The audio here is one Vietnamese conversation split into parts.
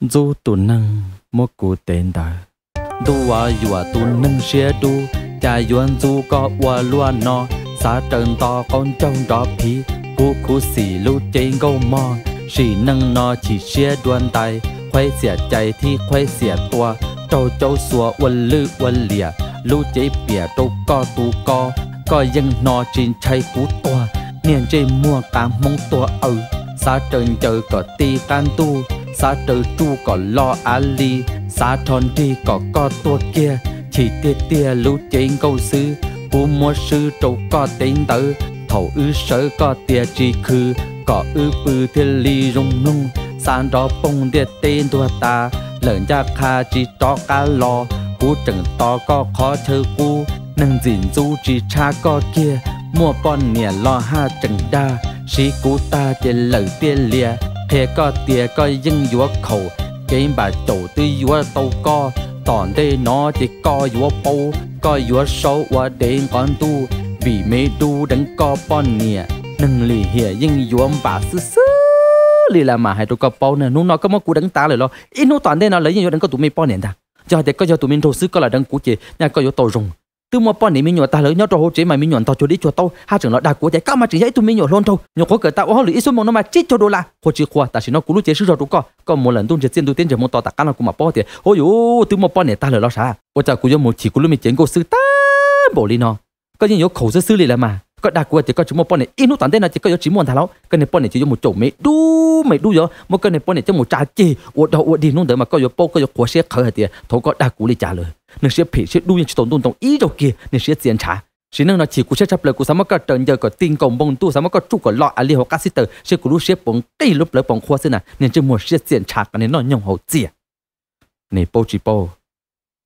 dù tu năng mô cụ tên đà tu wa yua tu năng xe tu cha yuan dù có wa luôn nó xa trần to con trong đó phi cụ cụ xì lu trên gâu mò chỉ năng nó chỉ xe đoan tay khoe xỉa chạy thì khoe xỉa tua trâu trâu xua quân lư quân lìa lu chế bìa trâu co tu co co dân nó chín chay cú tua niên trên mua cá mong tua ừ xa trần chờ có ti tan tu xã trừ tru có lo ali xã tròn đi có co tua kia chỉ tia tia lũ chính câu sư bu mua sư trâu có tên tử thầu ư sở có tia chỉ khư có ư bư thiên ly rung nung san đó bông địa tên tua ta lợn gia kha chỉ cho cá lo cú chẳng to có khó thơ cú nâng dịn du chỉ cha có kia mua con nè lo ha chẳng đa sĩ cú ta chỉ lẩu tiền lìa 撇个跌个应要口，给把走的要都高，当的拿的高要包，高要手我得干度，vì mê đu đánh co bon nè, nâng lì hiệp nhưng yếu bà sư sư lì là mà hai tụi co bao nè, nó nói có món cú đánh ta lời lo, ít nó toàn đây nó lấy nhưng yếu đánh co tụi mê bon nè ta, giờ thì có giờ tụi mình thâu sư có là đánh cú chị, nhà có yếu tổ rồng từ một bọn này mi nhỏ ta lớn nhau trò hỗ chế mà mi nhỏ tao cho đi cho tao hai trường nó đã cố chế các mà chỉ dạy tụi mi nhỏ luôn thôi nhỏ có cỡ tao họ lưỡi số mong nó mà chết cho đô la hồ chỉ khoa ta chỉ nó cú lúc chế sư cho đúng co có một lần tuôn chế tiền tuôn tiên chế một tao ta cái nào cũng mà bỏ tiền ôi yo từ một bọn này ta lớn lo sao ôi cha cú cho một chỉ cú lúc mình chế cô sư ta bỏ đi nó có những nhỏ khẩu sư sư liền là mà ก็ดากูจะก็ชิมปอนเนี่ยอินุตันเต้นะจะก็ยชิมอนทาแล้วก็เนี่ยปอนเนี่ยจะยมจไม่ดูไม่ดูเยอะมันก็เนี่ยปอนเนี่ยจะหมจ่าจีอวดอวดดีนู่นเดี๋ยวมันก็ยโป้ก็ยกัวเสียเขาเดียทก็ดากูเลยจ่าเลยนึ่งเสียผีเสียดูยังชิตนตุนตรงอีดอกเกียนึ่งเสียเจียนชาสิ่งนั้นเราชีกูเชื่อจับเลยกูสามารถก็เดินเจอก็ติงกงบงตู้สามารถก็จุกก็ลออะไรหัวกัสซิเตอร์เชื่อกูรู้เชื่อปงกี้ลุบเลยปงคว้าเส้นน่ะเนี่ยจะหมดเสียเจียนชากันเนี่ยนอนยองหัวเจียในโป้จีโป้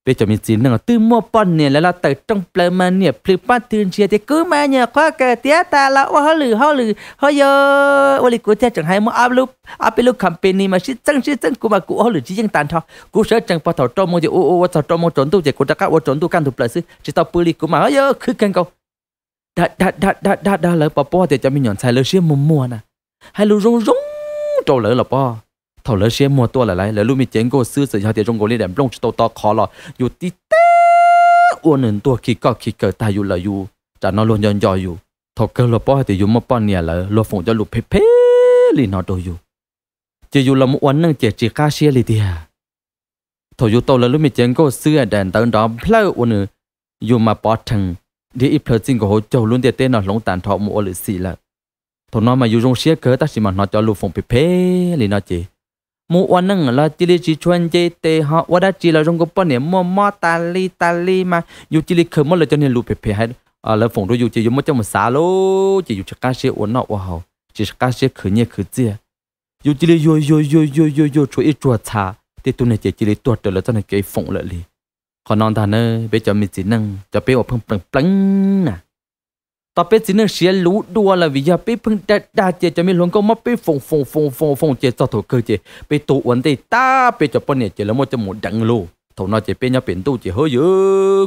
เปจมีจีนนึงตื้อมัวป้อนเนี่ยแล้วเราเติดตรงเปลมาเนี่ยพลือป้าตื่นเชียร์เตกูมาเนี่ยว้าเกเตียตาละว่าเขาหรือเขาหรือเขาเยอะวันนี้กูเทจังให้มาอัพลูกอัพไปลูกคัมเปนี่มาชิดจังชิดจังกูมากูเขาหรือชิจังตันทอกูเชิดจังพอถอดจมูกจะโอ้โอ้ว่าถอดจมูกจนตู้จะกูจะก้าวจนตู้กันถูกเปล่าซึจิตาปืลีกูมาเขาเยอะคือกันเขาดัดดัดดัดดัดดัดเลยป้าป้อเตจะมีหย่อนใส่เลยเชื่อมัวมัวนะให้ลูกรงรงโจเลยหรอป้อ thầu lỡ xe mua tua là lại lỡ lúc mình chén cô sư sợi hạt tiền trong cô lên đệm rong cho to khó lọ dù tí tê uốn nền tua khi có khi cờ ta dù là dù trả nó luôn nhon dò dù thầu cơ lọ bỏ thì dù mà bỏ nè là lọ phụng cho lụp phê phê lì nó đồ dù chỉ dù là một uốn nâng chỉ chỉ cá xe lì thì à thầu dù tàu lỡ lúc mình chén cô sư đèn tàu đó plau uốn dù mà bỏ thằng đi ít phơi xin của hồ châu luôn tiền tên nó lông tàn thọ mua lì xì là thầu nó mà dù rong xe cỡ ta chỉ mà nó cho lụp phụng phê phê lì nó chỉ mu oan năng là chỉ li chỉ chuyên chế tê họ qua đã chỉ là trong cái bọn này mua mua ta li ta li mà dù chỉ li khởi mua là cho nên lụp bẹp hết à là phòng đó dù chỉ dùng một trong một xã lô chỉ dùng chắc cá xe uốn nọ qua hậu chỉ cá xe khởi nhẹ khởi chia dù chỉ li yo yo yo yo yo yo chuột ít chuột thà tê tu này chỉ chỉ li tuột được là cho nên cái phòng lại li còn non thà nữa bây giờ mình chỉ năng cho bé ở phăng phăng phăng nè ta biết xin sẽ lũ đua là vì giờ biết phân đa đa chế cho mình luôn có mất biết phồng phồng phồng phồng phồng chế cho thổ cơ chế bị tụ vấn đề ta bị cho bọn chế là một trong một đẳng lô thổ nó chế bên nhau biển tu chế hơi dữ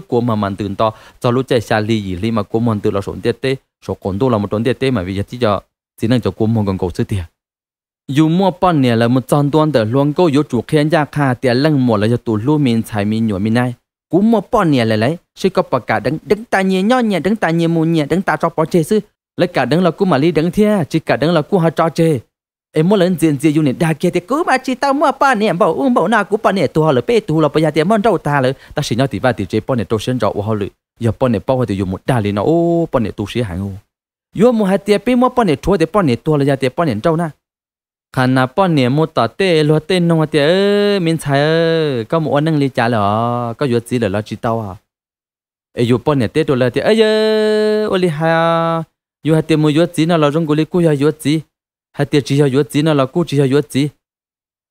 của mà mình ตื่ to cho lúc chế xa ly gì mà của mình từ là sổn tiệt số còn tu là một trốn tiệt mà vì giờ chỉ cho xin năng cho của mình còn cầu sự tiền dù mua bọn này là một tròn tuần để luôn có yếu chủ khen ra khá tiền lăng mỏ là cho tụ lúa mình xài mình nhỏ mình này cú mua bỏ nè lại lấy sư có bỏ cả đấng đấng ta nhẹ nho nhẹ đấng ta nhẹ mù nhẹ đấng ta cho bỏ chê sư lấy cả đấng là cú mà ly đấng thia chỉ cả đấng là cú họ cho chê em muốn lên diện diện dùng nền đa kia thì cứ mà chỉ tao mua bỏ nè bảo uống bảo na cú bỏ nè tu họ lấy bê tu là bây giờ thì món đâu ta lấy ta chỉ nhau thì ba thì chế bỏ nhẹ tu sinh rõ họ lấy giờ bỏ nhẹ bỏ thì dùng một đa liền nó ô bỏ nhẹ tu sĩ hàng ô yo mua hạt tiền bê mua bỏ nhẹ thua thì bỏ nhẹ tu là giờ thì bỏ nhẹ đâu na khả nà bao nhiêu một tờ tê lo nông tê ơ mình thấy ơ có một anh lý trả lọ có yếu gì là chỉ tao à ấy yếu bao nhiêu tê đồ là tê ơi ơi lý hà yếu hạt tê mua yếu gì nào là rong gù lý cú yếu yếu hạt tê chỉ yếu gì nào là cú chỉ yếu gì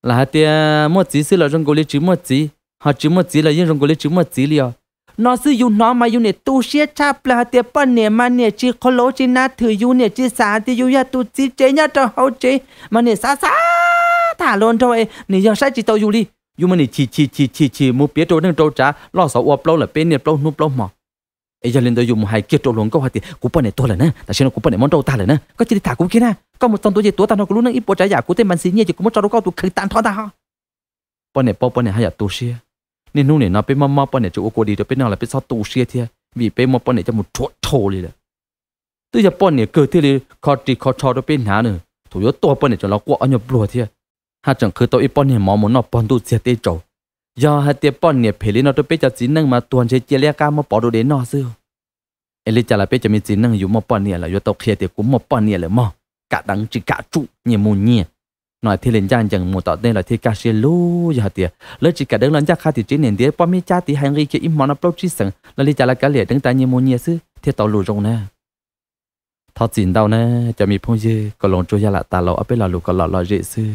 là hạt tê mua gì xí là rong gù lý chỉ mua gì hạt chỉ mua gì là yên rong gù lý chỉ mua gì liền nó sử dụng nó mà dùng để tu sửa chắp là tiệp bận nè mà nè chỉ khó lỗ chỉ nát thử dùng nè chỉ xả thì dùng ya tu chỉ chế nhá cho hậu chế mà nè xả xả thả luôn thôi nè giờ sai chỉ tàu dùng đi dùng mà nè chỉ chỉ chỉ chỉ chỉ một biết trâu đang trâu trả lo sợ uop lâu là bên nè lâu núp lâu mà ấy giờ lên tôi dùng một hai kia trâu luôn có hoa thì cũng bận nè tôi là nè là xem nó cũng bận nè món trâu ta là nè có chỉ thả cũng kia nè có một tông tôi gì tôi ta nó cũng lúc nãy ít bộ trả giả của tên mình xí nhẹ chỉ cũng mất trâu đâu có tôi khởi tàn thoa ta ha bận nè bận nè hay là tu sửa nên nung này nó bên mắm mắm bên này chỗ cô đi cho bên nào là bên sao tu xe thế vì bên mắm bên này cho một chỗ thô đi rồi tôi giờ bên này cứ thế đi khó đi khó cho bên nhà nữa thủ yếu to bên này cho nó quá anh nhập lúa thế ha chẳng cứ tôi bên này mắm muốn nó bên tu xe thế chỗ giờ hai tiệp bên này phải lên nó tôi bên cho chín năng mà tuần chơi chia lẻ cá mà bỏ đồ đến nó xưa em lấy trả là bên cho mình chín năng dùng một bên là yếu tàu kia thì cũng một bên này là mò cả đắng chỉ cả trụ nhiều mù nhiều nói thì lên giang chẳng một tọt đây là thì cá sĩ lú giờ tiệt lỡ chỉ cả đứng lên chắc khá thì chỉ nền tiệt bao mi cha thì hành nghi kia im món nó bao chỉ sừng là lý trả là cá liệt đứng tại nhiều môn nhiều sư thì tàu lù rồng nè thọ chín đâu nè cho mi phong dư có lòng trôi ra là ta lão ở bên là lù có lão lão dễ sư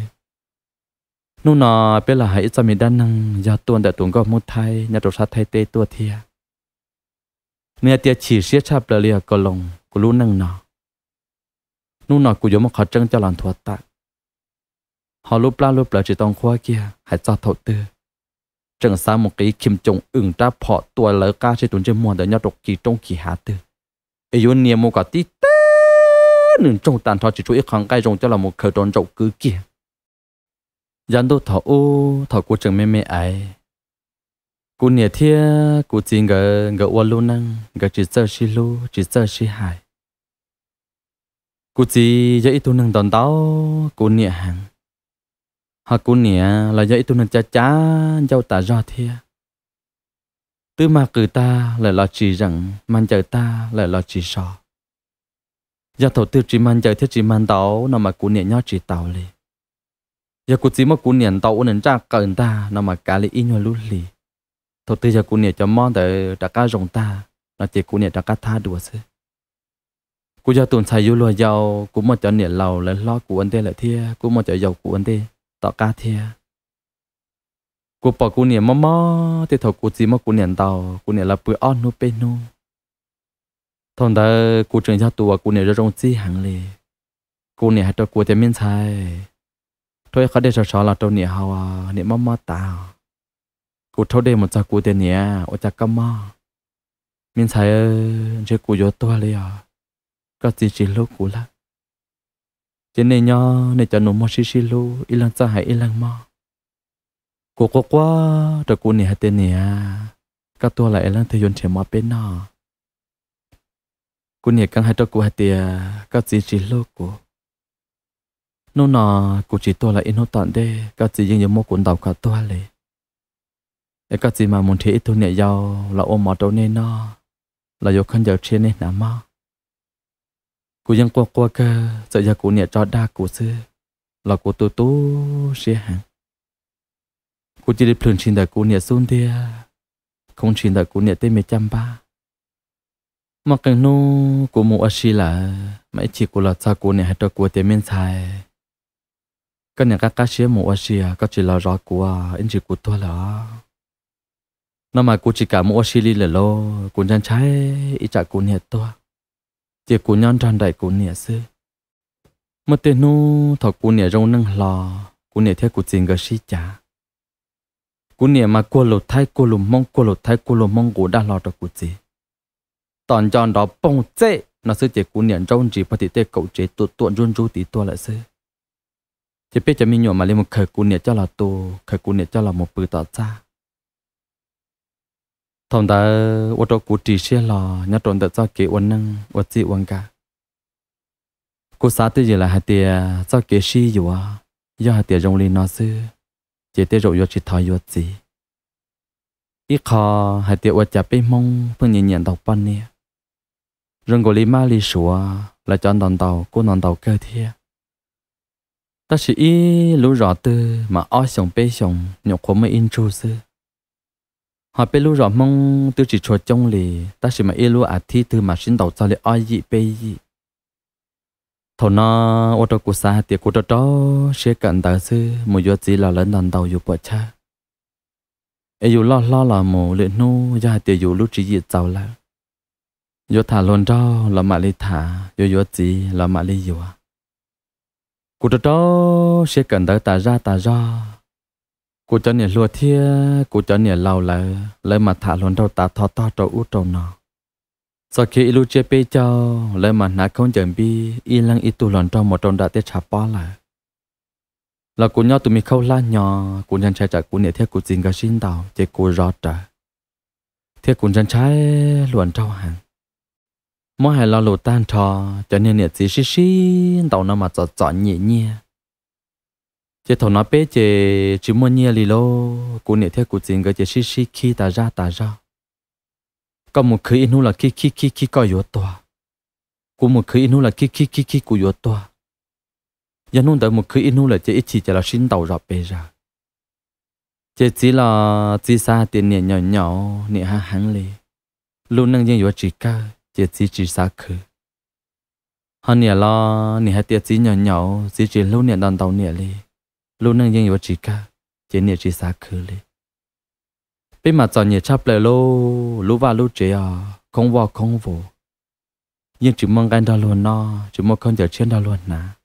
nô nọ bên là hãy cho mi đan năng giờ tuôn đã tuần có một thay nhà đồ sát thay tê tua thia nè tiệt chỉ siết chạp là liệt có lòng của lú năng nọ nô nọ cũng giống một khó trăng cho làm thuật tạc họ lúc la lúc lại chỉ tông khoa kia hãy cho thấu tư chẳng sao một cái kim trùng ửng ra phọ tuổi lỡ ca chỉ tuần trên mòn đỡ nhau độc kỳ trong kỳ hạ tư ấy vốn niệm một cả tí tê nương trong tàn thọ chỉ chú ý kháng cái rồng cho là một khởi đòn rộng cứ kia dân đô thọ ô thọ cô chẳng mê mê ấy cô nhẹ thia cô chỉ ngờ ngờ ô lô năng ngờ chỉ sợ xí lô chỉ sợ xí hài cô chỉ dễ tu năng đòn đau cô nhẹ hàng họ cũng nè là dạy tu nó cha cha giao ta do thia tứ mà cử ta lại là chỉ rằng mang chờ ta lại là chỉ sợ giờ thầu tư chỉ mang chờ thiết chỉ mang tàu nó mà cũng nè nhớ chỉ tàu li giờ cũng chỉ mà cũng nè tàu nên cha cần ta nó mà cả li in luôn li thầu tư giờ cũng nè cho mong tới đã ca rồng ta nó chỉ cũng nè đã ca tha đùa chứ cú giờ tuần sai yêu lo giàu cú mà cho nè lầu lại lo của anh tê lại thia cú mà cho giàu của anh tê ต่อการเทียกูปอกูเนี่ยมอมอที่ถกูจีมอกูเนี่ยเตากูเนี่ยละปืออ้อนนูเปนูทอนเดกูจึงชาตัวกูเนี่ยจะจงจี้หังเลยกูเนี่ยให้ตัวกูจะมิ้นใช่ถ้าเขาได้ชอชอเราตัวเนี่ยเฮาเนี่ยมอมอตากูเท่าเดมันจากกูเตเนี่ยโอจากก็มอมิ้นใช่เออเชื่อกูโยตัวเลยอ่ะก็จีจีลูกกูละ thế này nhá này cho nó mua xí xí lu ilang cha hay ilang mà cô cô quá rồi cô này tên này à các tua lại ilang thấy yun chém mà bên nọ cô này càng hay cho cô hay tiền các gì xí lu cô nó nọ cô chỉ tua lại ít ino tận đây các riêng nhưng mà cuốn đầu cả tua lại các gì mà muốn thấy tôi này giàu là ôm mỏ đâu nên nọ là vô khăn giàu trên nên nà mà Cú dân qua qua cơ, sợ giờ cú nhẹ cho đa cú xưa. Là cú tố tố xe hàng. Cú chỉ đi phường xin đại cú nhẹ xuống đi. À. Không xin đại cú nhẹ tới mấy trăm ba. Mà cái nô cú mua xí là mấy chị cú là sao cú nhẹ hay cho cú tiền miên xài. Cái nhà các cá xí mua xí à, các chỉ là rõ cú à, anh chị cú to là. Nó mà cú chỉ cả mua xí đi là lo, cú chân trái, ít trả cú nhẹ to chỉ cú nhon tròn đầy cú nè sư mất tiền nu thọ cú nè rong nâng lò cú nè theo cú chỉnh gờ xí cha, cú nè mà cua lột thay cua lột mong cua lột thay cua lột mong cú đã lò được cú chỉ tòn tròn đó bông chê nó sư chỉ cú nè rong chỉ phải tê cậu chế tuột tuột run run tí tuột lại sư chỉ biết chỉ mình nhỏ mà lên một khởi cú nè cho là tu khởi cú nè cho là một bự tỏ ra thông ta ô tô cụ trì xe lò nhớ trộn được cho kế ổn năng uốn chị uốn cả cô xã tới giờ là hai tia cho kế si dù à do hai tia rong lên nó sư chỉ tia rượu do chỉ thòi do gì ít khó hai tia uốn chả bê mông phương nhìn nhận đọc ban nè rừng của lý ma lý sủa là chọn đòn tàu cô đòn tàu cơ thiệt ta chỉ ý lũ rõ tư mà o sống bê sống nhục của mấy in chú sư họ bê lu rõ mong tiêu chỉ cho trong lì ta chỉ mà yêu lu à thi từ mà xin đầu cho lì ai dị bê dị thầu nó ô tô của xa tiệc của đó sẽ cận tờ sư một giờ gì là lần đàn đầu yêu bỏ cha yêu dù lo lo là mù lệ nu do tiệc yêu lúc chỉ dị tàu là dù thả luôn đó là mà lì thả dù dù gì là mà lì dù à của đó sẽ cận tờ ta ra ta ra cô chân nhỉ lúa thia cô chân nhỉ lầu lại lấy mà thả luôn đầu ta thọ to trâu út trâu nọ sau khi ilu chế bê cho lấy mà nã không chuẩn bị y lăng y tu lòn trong một trong đã tiết chả bỏ lại là cô nhỏ tụi mình khâu la nhỏ cô nhân trai trả cô nhỉ theo cô dính cả xin tàu chế cô rót trả theo cô nhân trai luôn trâu hàng mỗi hai lo lụt tan trò cho nên nhỉ chỉ xí xí tàu nó mà chọn chọn nhẹ nhẹ chế thầu nói bé chế chỉ muốn nhia lì lô cô nè theo cô chính cái chế xí xí khi ta ra ta ra có một khi inu là khi khi khi khi có yếu toa có một khi inu là khi khi khi khi cô yếu toa giờ nung đợi một khi inu là chế ít chỉ là xin đầu rập bé ra chế chỉ là chỉ xa tiền nè nhỏ nhỏ nè ha hắn lì luôn năng dân yếu chỉ ca chế chỉ chỉ xa khứ hơn nè lo nè hai tiệt chỉ nhỏ nhỏ chỉ chỉ luôn nè đàn tàu nè lì lúc nâng dân chỉ ca chế nhiệt chỉ xa khứ lì bên mà chọn nhiệt chắp lại lô lũ và lũ chế à không vào không vô nhưng chỉ mong gan đó luôn nó chỉ mong con giờ trên đó luôn nà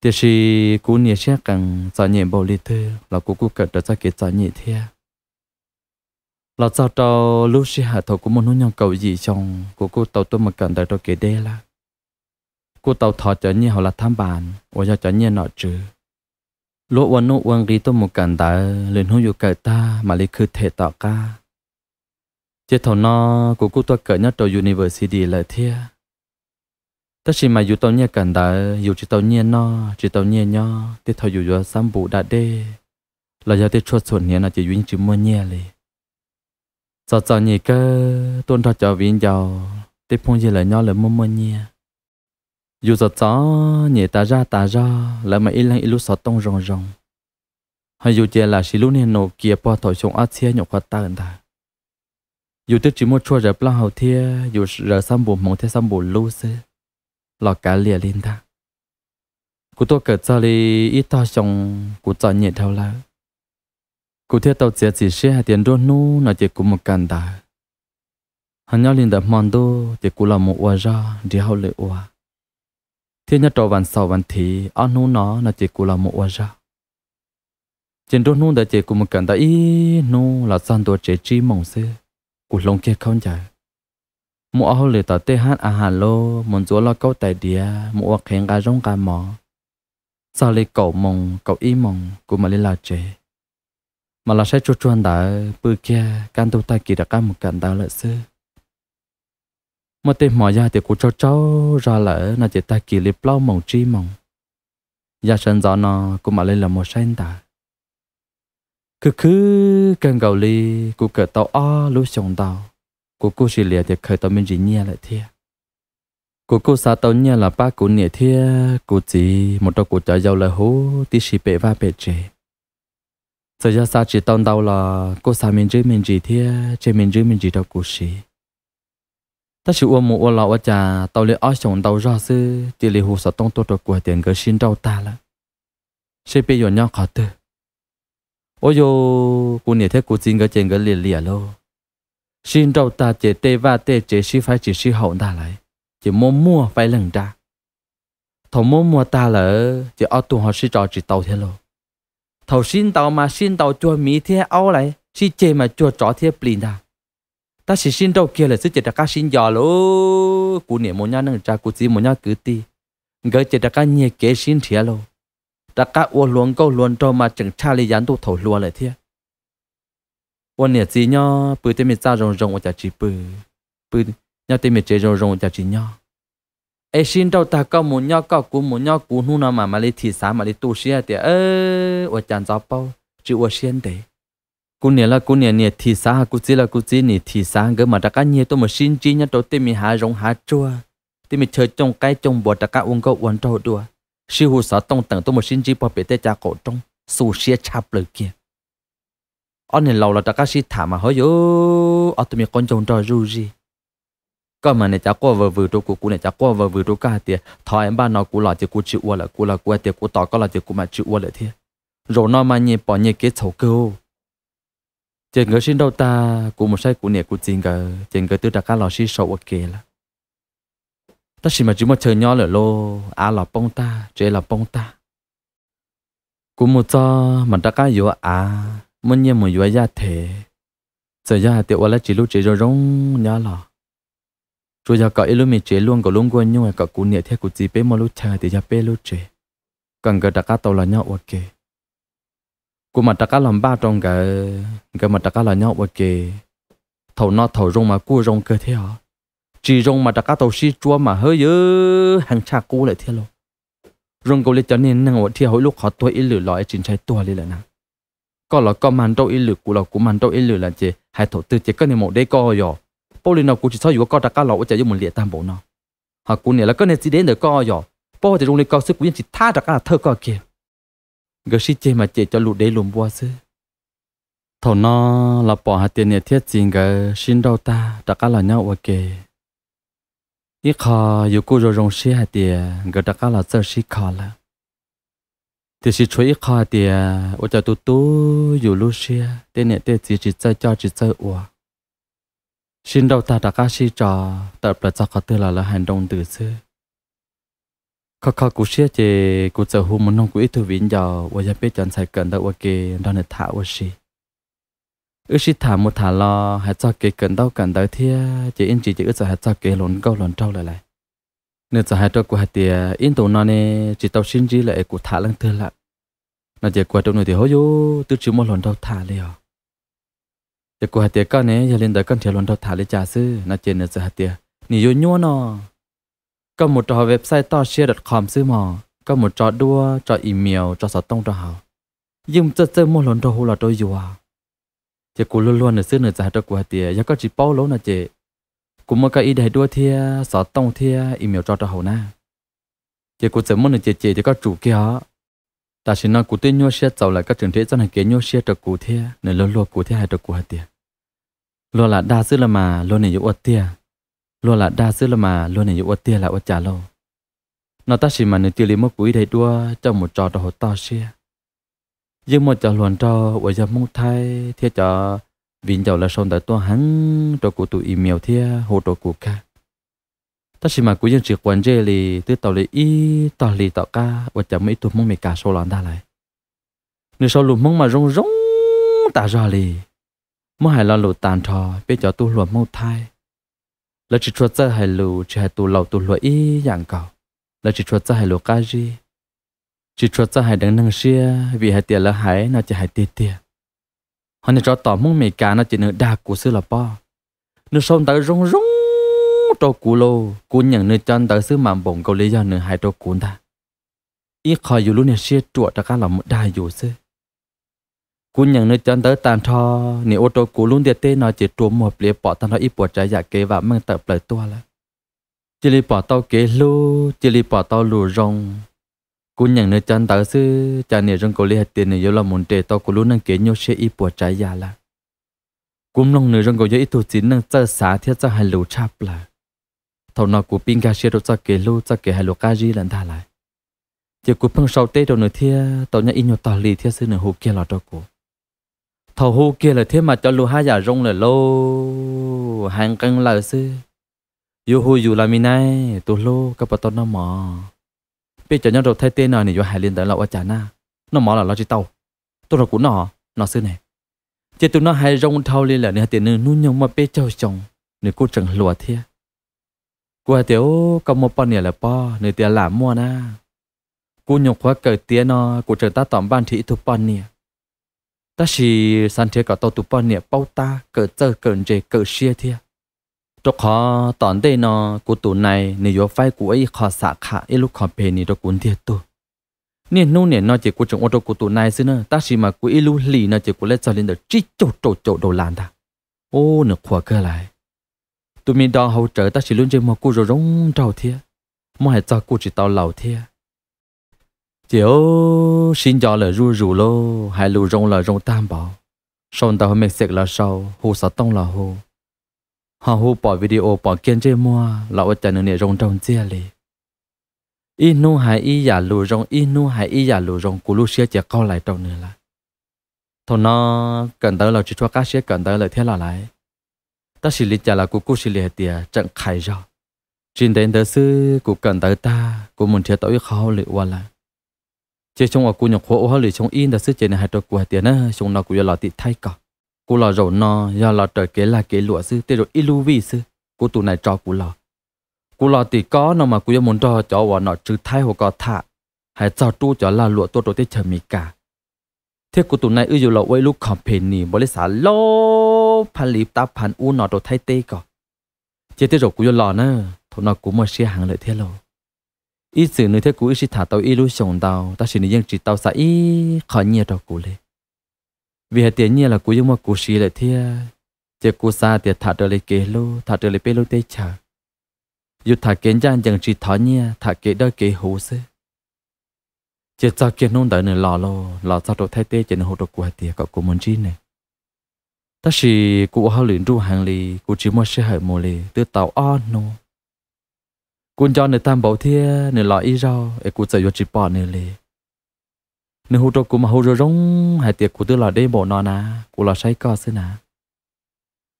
thì chỉ cú nhiệt sẽ cần chọn nhiệt bầu lì thư là cú cú cần được cho cái chọn nhiệt thế là sao cho lũ sĩ hạ thổ của một nông nhân cầu gì trong của cô tàu tôi mà cần đợi tôi kể đây là cô tàu thọ cho nhiên họ là tham bàn và cho cho nhiên nọ trừ lỗ quan nô quan ri tôi một cảnh đã lên hôn yêu cởi ta mà lấy khư thể tọ ca chế thầu nó của cô tôi cởi nhất đầu university là thia tất nhiên mà dù tao nhiên cảnh đã dù chỉ tàu nhiên nó chỉ tàu nhiên nhó thì thầu dù cho sam bụ đã đê là do tiết chuột xuân nhiên là chỉ duyên chỉ mua nhẹ liền giờ giờ nhỉ cơ tôn thọ cho viên giàu tiết phong gì là nhó là mua mua nhẹ dù giờ chó nhẹ ta ra ta ra là mà ít lăng ít lúc sọt tông rong rong hay dù chè là xí lúc nên nổ kia bỏ thổi xuống át xe nhọc khoát ta gần ta dù tiếc chỉ một chua rập lao hậu thia dù rờ xăm bùn mong thia xăm bùn lưu xê lọ cá lìa lên ta cú tôi cởi cho đi ít ta chồng cú chọn nhẹ theo là cú thia tàu chè chỉ xe hai tiền đôn nu nó chỉ cú một cành ta hắn nhau lên đập mòn đô thì cú làm một oa ra đi hậu lệ oa thì nhà trò văn sau văn thì anh nu nó là chỉ cù là một hoa ra trên đôi nu đã chỉ cù một cần ta ý nu là san đồ chế chi mong xe cù long kia không chạy mua áo lệ ta tê hát à hà lô một chúa lo câu tài đĩa mua khen gà rong gà mỏ sao lấy cậu mong cậu ý mong cù mà lấy là chế mà là sẽ chua chuan đã bự kia can tu ta kỳ đã cả một cần ta lợi xưa mà tên mỏ ra thì cô cho cháu ra lỡ nó chỉ ta kỳ lịp lau mỏng chi mỏng gia sân gió nó cũng mà lên là một sen ta cứ cứ càng gầu ly cô cởi tàu o lũ sông tàu cô cô xì lìa thì khởi tàu mình gì nhia lại thiệt cô cô xa tàu nhia là ba cô nhẹ thiệt cô chỉ một đầu cô cháu giàu là hú tí xì bể va bể trề giờ gia xa chỉ tàu tàu là cô xa mình chứ mình gì thiệt chơi mình chứ mình gì đâu cô xì ta chỉ uống một uống lão cha tao lấy áo chồng tao ra sư thì lấy hồ sọt tông tốt được của tiền gửi xin tao ta là sẽ bị nhọn nhau khó tư ôi yo cô nhớ thế cô xin gửi tiền gửi liền liền luôn, xin tao ta chỉ tê va tê chỉ sĩ phải chỉ sĩ hậu ta lại chỉ mua mua phải lần ra thầu mua mua ta là, chỉ ở tuồng họ sĩ cho chỉ tàu thế lô thầu xin tàu mà xin tàu chua mí thế ao lại sĩ chê mà chua trò thế plin ta ta chỉ xin đâu kia là sẽ chỉ đặt cá xin giò lô cụ niệm một nhà nâng trà cụ chỉ một nhà cứ ti gỡ chỉ đặt cá nhẹ kế xin thiệt lô đặt cá ô luồng câu luồng cho mà chẳng cha lý e gián tu thổ luôn lại thiệt ô niệm gì nhá bự tên mình ra rồng rồng ở chả chỉ bự bự nhá tên mình chế rồng rồng ở chả chỉ nhá ai xin đâu ta có một nhá có cụ một nhá cụ nu nó mà mà lấy thịt xã mà lấy tu sĩ à tiệt ơ ở chàng giáo bao chịu ở xiên đấy cú nè là cú nè nè thì sa ha cú chỉ là cú chỉ nè thì sa gỡ mà đặc nhiên tôi mà xin chỉ nhá tôi tìm mình hạ rong hạ chua tìm mình chơi trong cái trong bò đặc uống có uống trâu đùa sư hữu sở tông tầng tôi mà xin chỉ bỏ bể tay cha cổ trong su xia chạp lời kia ông nè lâu là đặc sĩ thả mà hỏi yo anh tụi mình con trâu trâu ru gì có mà nè cha qua vừa vừa trâu cú cú nè cha qua vừa vừa trâu cá tiệt thọ em ba nói cú lọ thì cú chịu uo là cú là cú tiệt cú tỏ có là tiệt cú mà chịu uo là thiệt rồi nó mà nhẹ bỏ nhẹ cái thầu cơ chèn người xin đâu ta cũng một sai của nè của tiền cả chèn người tự đặt cả lò xí sầu ok là ta chỉ mà chỉ mà chơi nhỏ lửa lô à lò bông ta chơi là bông ta cũng một cho mà đặt cả yếu à muốn nhớ một yếu gia thế giờ gia tiểu là chỉ lúc chơi rồi rong nhỏ lò rồi giờ cậu luôn mình chơi luôn cậu luôn quên nhưng mà cậu cũng nè theo của tiền bé mà lúc chơi thì giờ bé lúc chơi cần người đặt cả tàu là nhau ok cô mà ta cá làm ba trong cái cái mà ta cá là nhau ok thầu nó thầu rong mà cua rong cơ thế hả chỉ rong mà ta cá tàu xí chua mà hơi dữ hàng cha cũ lại thế luôn rong cô lấy cho nên năng hoạt thiệt hồi lúc họ tôi ít lửa lõi chính trái tua lên là nè có là có màn đâu ít lửa của là của màn đâu ít lửa là gì hai thầu tư chỉ có nên một đế co rồi bao lần nào cũng chỉ sau dù có ta cá lẩu chỉ dùng một liệt tam bộ nó họ cũng nè là có nên chỉ đến được co rồi bao giờ rong lấy co sức cũng chỉ tha ta cá thơ co kia gỡ sĩ chế mà chế cho lụt đế lùm bùa sư thầu nó là bỏ hạt tiền nhiệt thiết gì gỡ xin đâu ta đặc cá là nhau ok ít khó dù cô rồi rong sĩ hạt tiền gỡ đặc cá là sơ sĩ khó là thì sĩ chuối ít khó hạt tiền ô cho tu tu dù lũ sĩ tên nhiệt tên gì chỉ chơi cho chỉ chơi ủa xin đâu ta đặc cá sĩ trò tập là cho có tư là là hành động từ xưa khó khó cú xia chè cú chờ hú muốn nông cú ít thu vĩnh giờ và giờ biết chọn sai cần đâu và kê đó là thả và xì ước xí thả một thả lo hạt cho kê cần đâu cần đâu thia chỉ in chỉ chỉ ước cho hạt cho kê lốn câu lốn trâu lại lại nửa cho hạt cho cú hạt tiề in tổ nó nè chỉ tao xin chỉ lại cú thả lăng thừa lại nó chỉ qua trong này thì hối vô tứ chữ một lốn trâu thả liền chỉ cú hạt tiề con nè giờ lên đời con thì lốn trâu thả liền trả sư nó chỉ nửa cho hạt tiề nỉ vô nhua nó ก็หมดจอเว็บไซต์ต่อเชียร์ .com ซื้อมอก็หมดจอดัวจออีเมลจอสอดต้องจอหายิ่งจะเจอมหลนจอหูหลอดตัวอยู่อ่ะเจ้ากูล้วนๆเนื้อซื้อเนื้อใจตัวกูเตียยังก็จีเป้าล้นะเจกูมาก็อีได้ด้วยเทียสอดต้องเทียอีเมลจอจอหาหน้าเจ้ากูเจอมันเนื้อเจเจจะก็จูเกียแต่ฉันนั้นกูตีนัวเชียเจ้าแล้วก็ถึงเทียจันให้เกียนัวเชียตัวกูเทียเนื้อล้วนๆกูเทียให้ตัวกูเตียล้วนละดาซื้อละมาล้วนเนี่ยอยู่อดเตีย luôn là đa số là mà luôn là yêu tia là ua trả lâu nó ta chỉ mà nếu tiêu lý mất quý thầy đua trong một trò đồ hồ to xe nhưng một trò luận trò ở giờ mong thay thì trò vinh chầu là sông tại tua hắn trò của tụi email thì hồ trò của ca ta chỉ mà quý nhân chỉ quan chế lì từ tàu lì y tàu lì tàu ca và chả mấy tụi mong mày cả số lần ta lại nếu sau lùm mong mà rong rong ta ra lì mong hài lo lụt tàn trò biết cho tu luận mong thay là chỉ cho cha hai lù chỉ hai tu lầu tu lùi ý dạng cầu là chỉ cho cha hai lù cá gì chỉ cho cha hai đằng năng xia vì hai tiền là hai nó chỉ hai tiền tiền họ nên cho tỏ mông mì cá nó chỉ nửa đa của sư là bao nửa sông tới rung rung trâu cú lô cú nhận nửa chân tới sư mầm bổng cầu lý do nửa hai trâu cú ta ít khỏi dù lúc này xia chuột ta cá là một đa dù sư cún nhận nơi chân tới tàn cho nếu ô tô cú luôn địa tê nó chỉ trộm một lìa bỏ tàn nó ít bỏ trái giả kế và mang tập lại tua là chỉ lì bỏ tàu kế lu chỉ lì bỏ tàu lù rong cún nhận nơi chân tới sư cha nè rong cổ lì hạt tiền nè yếu là muốn trẻ tàu cú luôn năng kế nhau xe ít bỏ trái giả là cú mông nè rong cổ yếu ít thủ chín năng chơi xả thiết chơi hai lù chắp là thầu nó cú pin cà xe đồ chơi kế lu chơi kế hai lù cà gì lần thà lại chỉ cú phăng sau tê đồ nửa thia tàu nhà in nhau tàu lì thia sư nửa hồ kia lọt đó cú thầu hu kia là thế mà cho lu hai giả rong là lô hàng căng là sư yêu hu dù là mình này tu lô các bà tôn nó mò bây giờ nhau đầu thay tên này yêu hai liên tới là ở chả na nó mò là lo chỉ tàu tôi là cũng nọ nó sư này chỉ tụi nó hai rong thâu liên là nè tiền nương nuôi nhau mà bây giờ chồng nè cô chẳng lùa thiệt qua hai tiểu cầm một bao nè là bò nè tiền làm mua na cô nhục quá cởi tiền nó cô chẳng ta tóm ban thị thuộc bao nè ta chỉ san thế cả tàu tụ bao nhiêu bao ta cỡ chơi cỡ chơi cỡ xia thia cho khó tòn đây nó cụ tụ này nếu yếu phai cụ ấy khó xả khả ấy lúc khó bền thì đó cuốn thiệt tu nè nô nè nó chỉ cụ chúng ô tô cụ tụ này xí nữa ta chỉ mà cụ ấy lưu lì nó chỉ cụ lấy cho lên được chỉ chỗ chỗ chỗ đồ lan ta ô nó khóa cơ lại tụi mình đòi hậu trợ ta chỉ luôn chơi mà cụ rồi rong trâu thia mà hãy cho cụ chỉ tàu lầu thia tiểu xin cho là ru rủ lô hai lù rong là rong tam bảo sau đó mình sẽ là sau hồ sa tông là hồ họ hồ bỏ video bỏ kiên chế mua là ở chân này rong trong chia lì inu hai y giả lù rong inu hai y giả lù rong cú lù xia chỉ câu lại trong nữa là thôi nó cần tới là chỉ cho các xia cần tới là thế là lại ta xử lý trả là cú cú xử lý tiệt chẳng khai ra trên đến tới sư cú cần tới ta cú muốn chia tối khó liệu qua lại chỉ chúng ở cô nhộng khổ hoa lì chúng in đã sức chế này hai trò của tiền á chúng nó cũng là tị thay cả cô là rầu nó do là trời kế là kế lụa sư tê rồi ilu vi sư cô tụ này cho cô là cô là tị có nó mà cô muốn cho cho và nó trừ thay hoặc có thả hãy cho tu cho là lụa tốt rồi tê chờ mì cả thế cô tụ này ư dù là với lúc company bỏ lấy xả lô phan lịp ta phan u nó rồi thay tê cả chỉ tê rồi cô là nè thôi nó cũng mà xe hàng lại thế rồi ít sự nơi thế cũ ít thả tàu ít lối sống tàu ta chỉ nên dân chỉ tàu sai ít khó nhiều đâu cũ lên vì hệ tiền nhiều là cũ nhưng mà cũ xí lại thế chỉ cũ xa thì thả trở lấy kế lô thả trở lấy bê lô tê chả dù thả kiến gian dân chỉ thả nhiều thả kế đó kế hồ xí chỉ cho kiến nông đợi nữa lò lô lò sao đồ thay tê chỉ nên hỗ trợ của hệ tiền cậu cũng muốn chi này ta chỉ cũ hao luyện du hàng lì cũ chỉ mua xe hơi mua lì từ tàu on nô no cún cho nửa tam bảo thia nửa lọ y rau ấy cụ chạy vô chỉ bỏ nửa lì nửa hú trâu cụ mà hú rau rong hai tiệc cụ tư lọ đê bộ nọ nà cụ lọ say co xí nà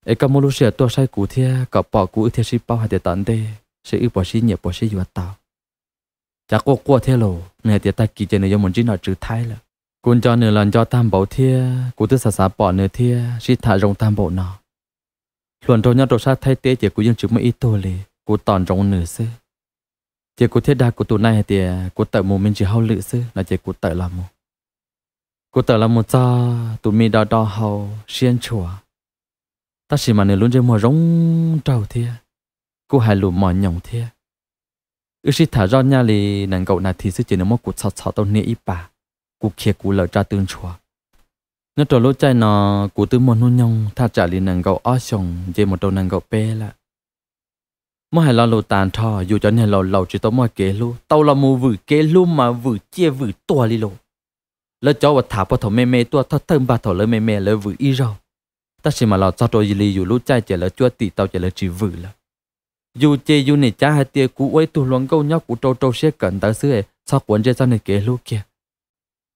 ấy cầm mua lúc xịa tua say cún thia cọ bỏ cún thia xí bảo hai tiệc tận tê sẽ ư bỏ xí nhẹ bỏ xí vô tàu chả có qua thế lô nửa tiệc ta kỳ chơi nửa muốn chỉ nọ trừ thái là cún cho nửa lần cho tam bảo thia cụ tư sả sả bỏ nửa thia xí thả rong tam bộ nọ luận trâu nhau trâu sa thay tê chỉ cụ dương trực mấy ít tô lì cụ tòn rong nửa xí thì cô thiết đa của tụ này thì à, cô tự một mình chỉ hao lự sư là chỉ cô tự là một cô tự là một cho tụ mi đo đo hao xiên chùa ta chỉ mà nếu luôn chơi mò rong trầu thia cô hài lụm mò nhồng thia ư sĩ thả ra nha lì nàng cậu nà thì sư chỉ nó một cụt sọt sọt tao nĩa ít bà cô kia cô lỡ ra tương chùa nó trò lỗ chai nó cô tư mòn hôn nhông tha trả lì nàng cậu ó xong chơi một đầu nàng cậu bé lại mà hai lo lô tàn thọ, dù cho nên lo lầu chỉ tao mỗi kế lu tao là mua vử kế lu mà vử chia vử tua li lô lỡ cho vật thả vào thầu mê mê tua thắt thân ba thầu lỡ mê mê lỡ vử y rau ta chỉ mà lo cho tôi li dù lúc trai chỉ lỡ chua tì tao chỉ lỡ chỉ vử là dù chê dù này cha hai tia cú ấy tu luận câu nhóc của trâu trâu sẽ cẩn tới xưa ấy sao quấn chơi sao này kế lu kia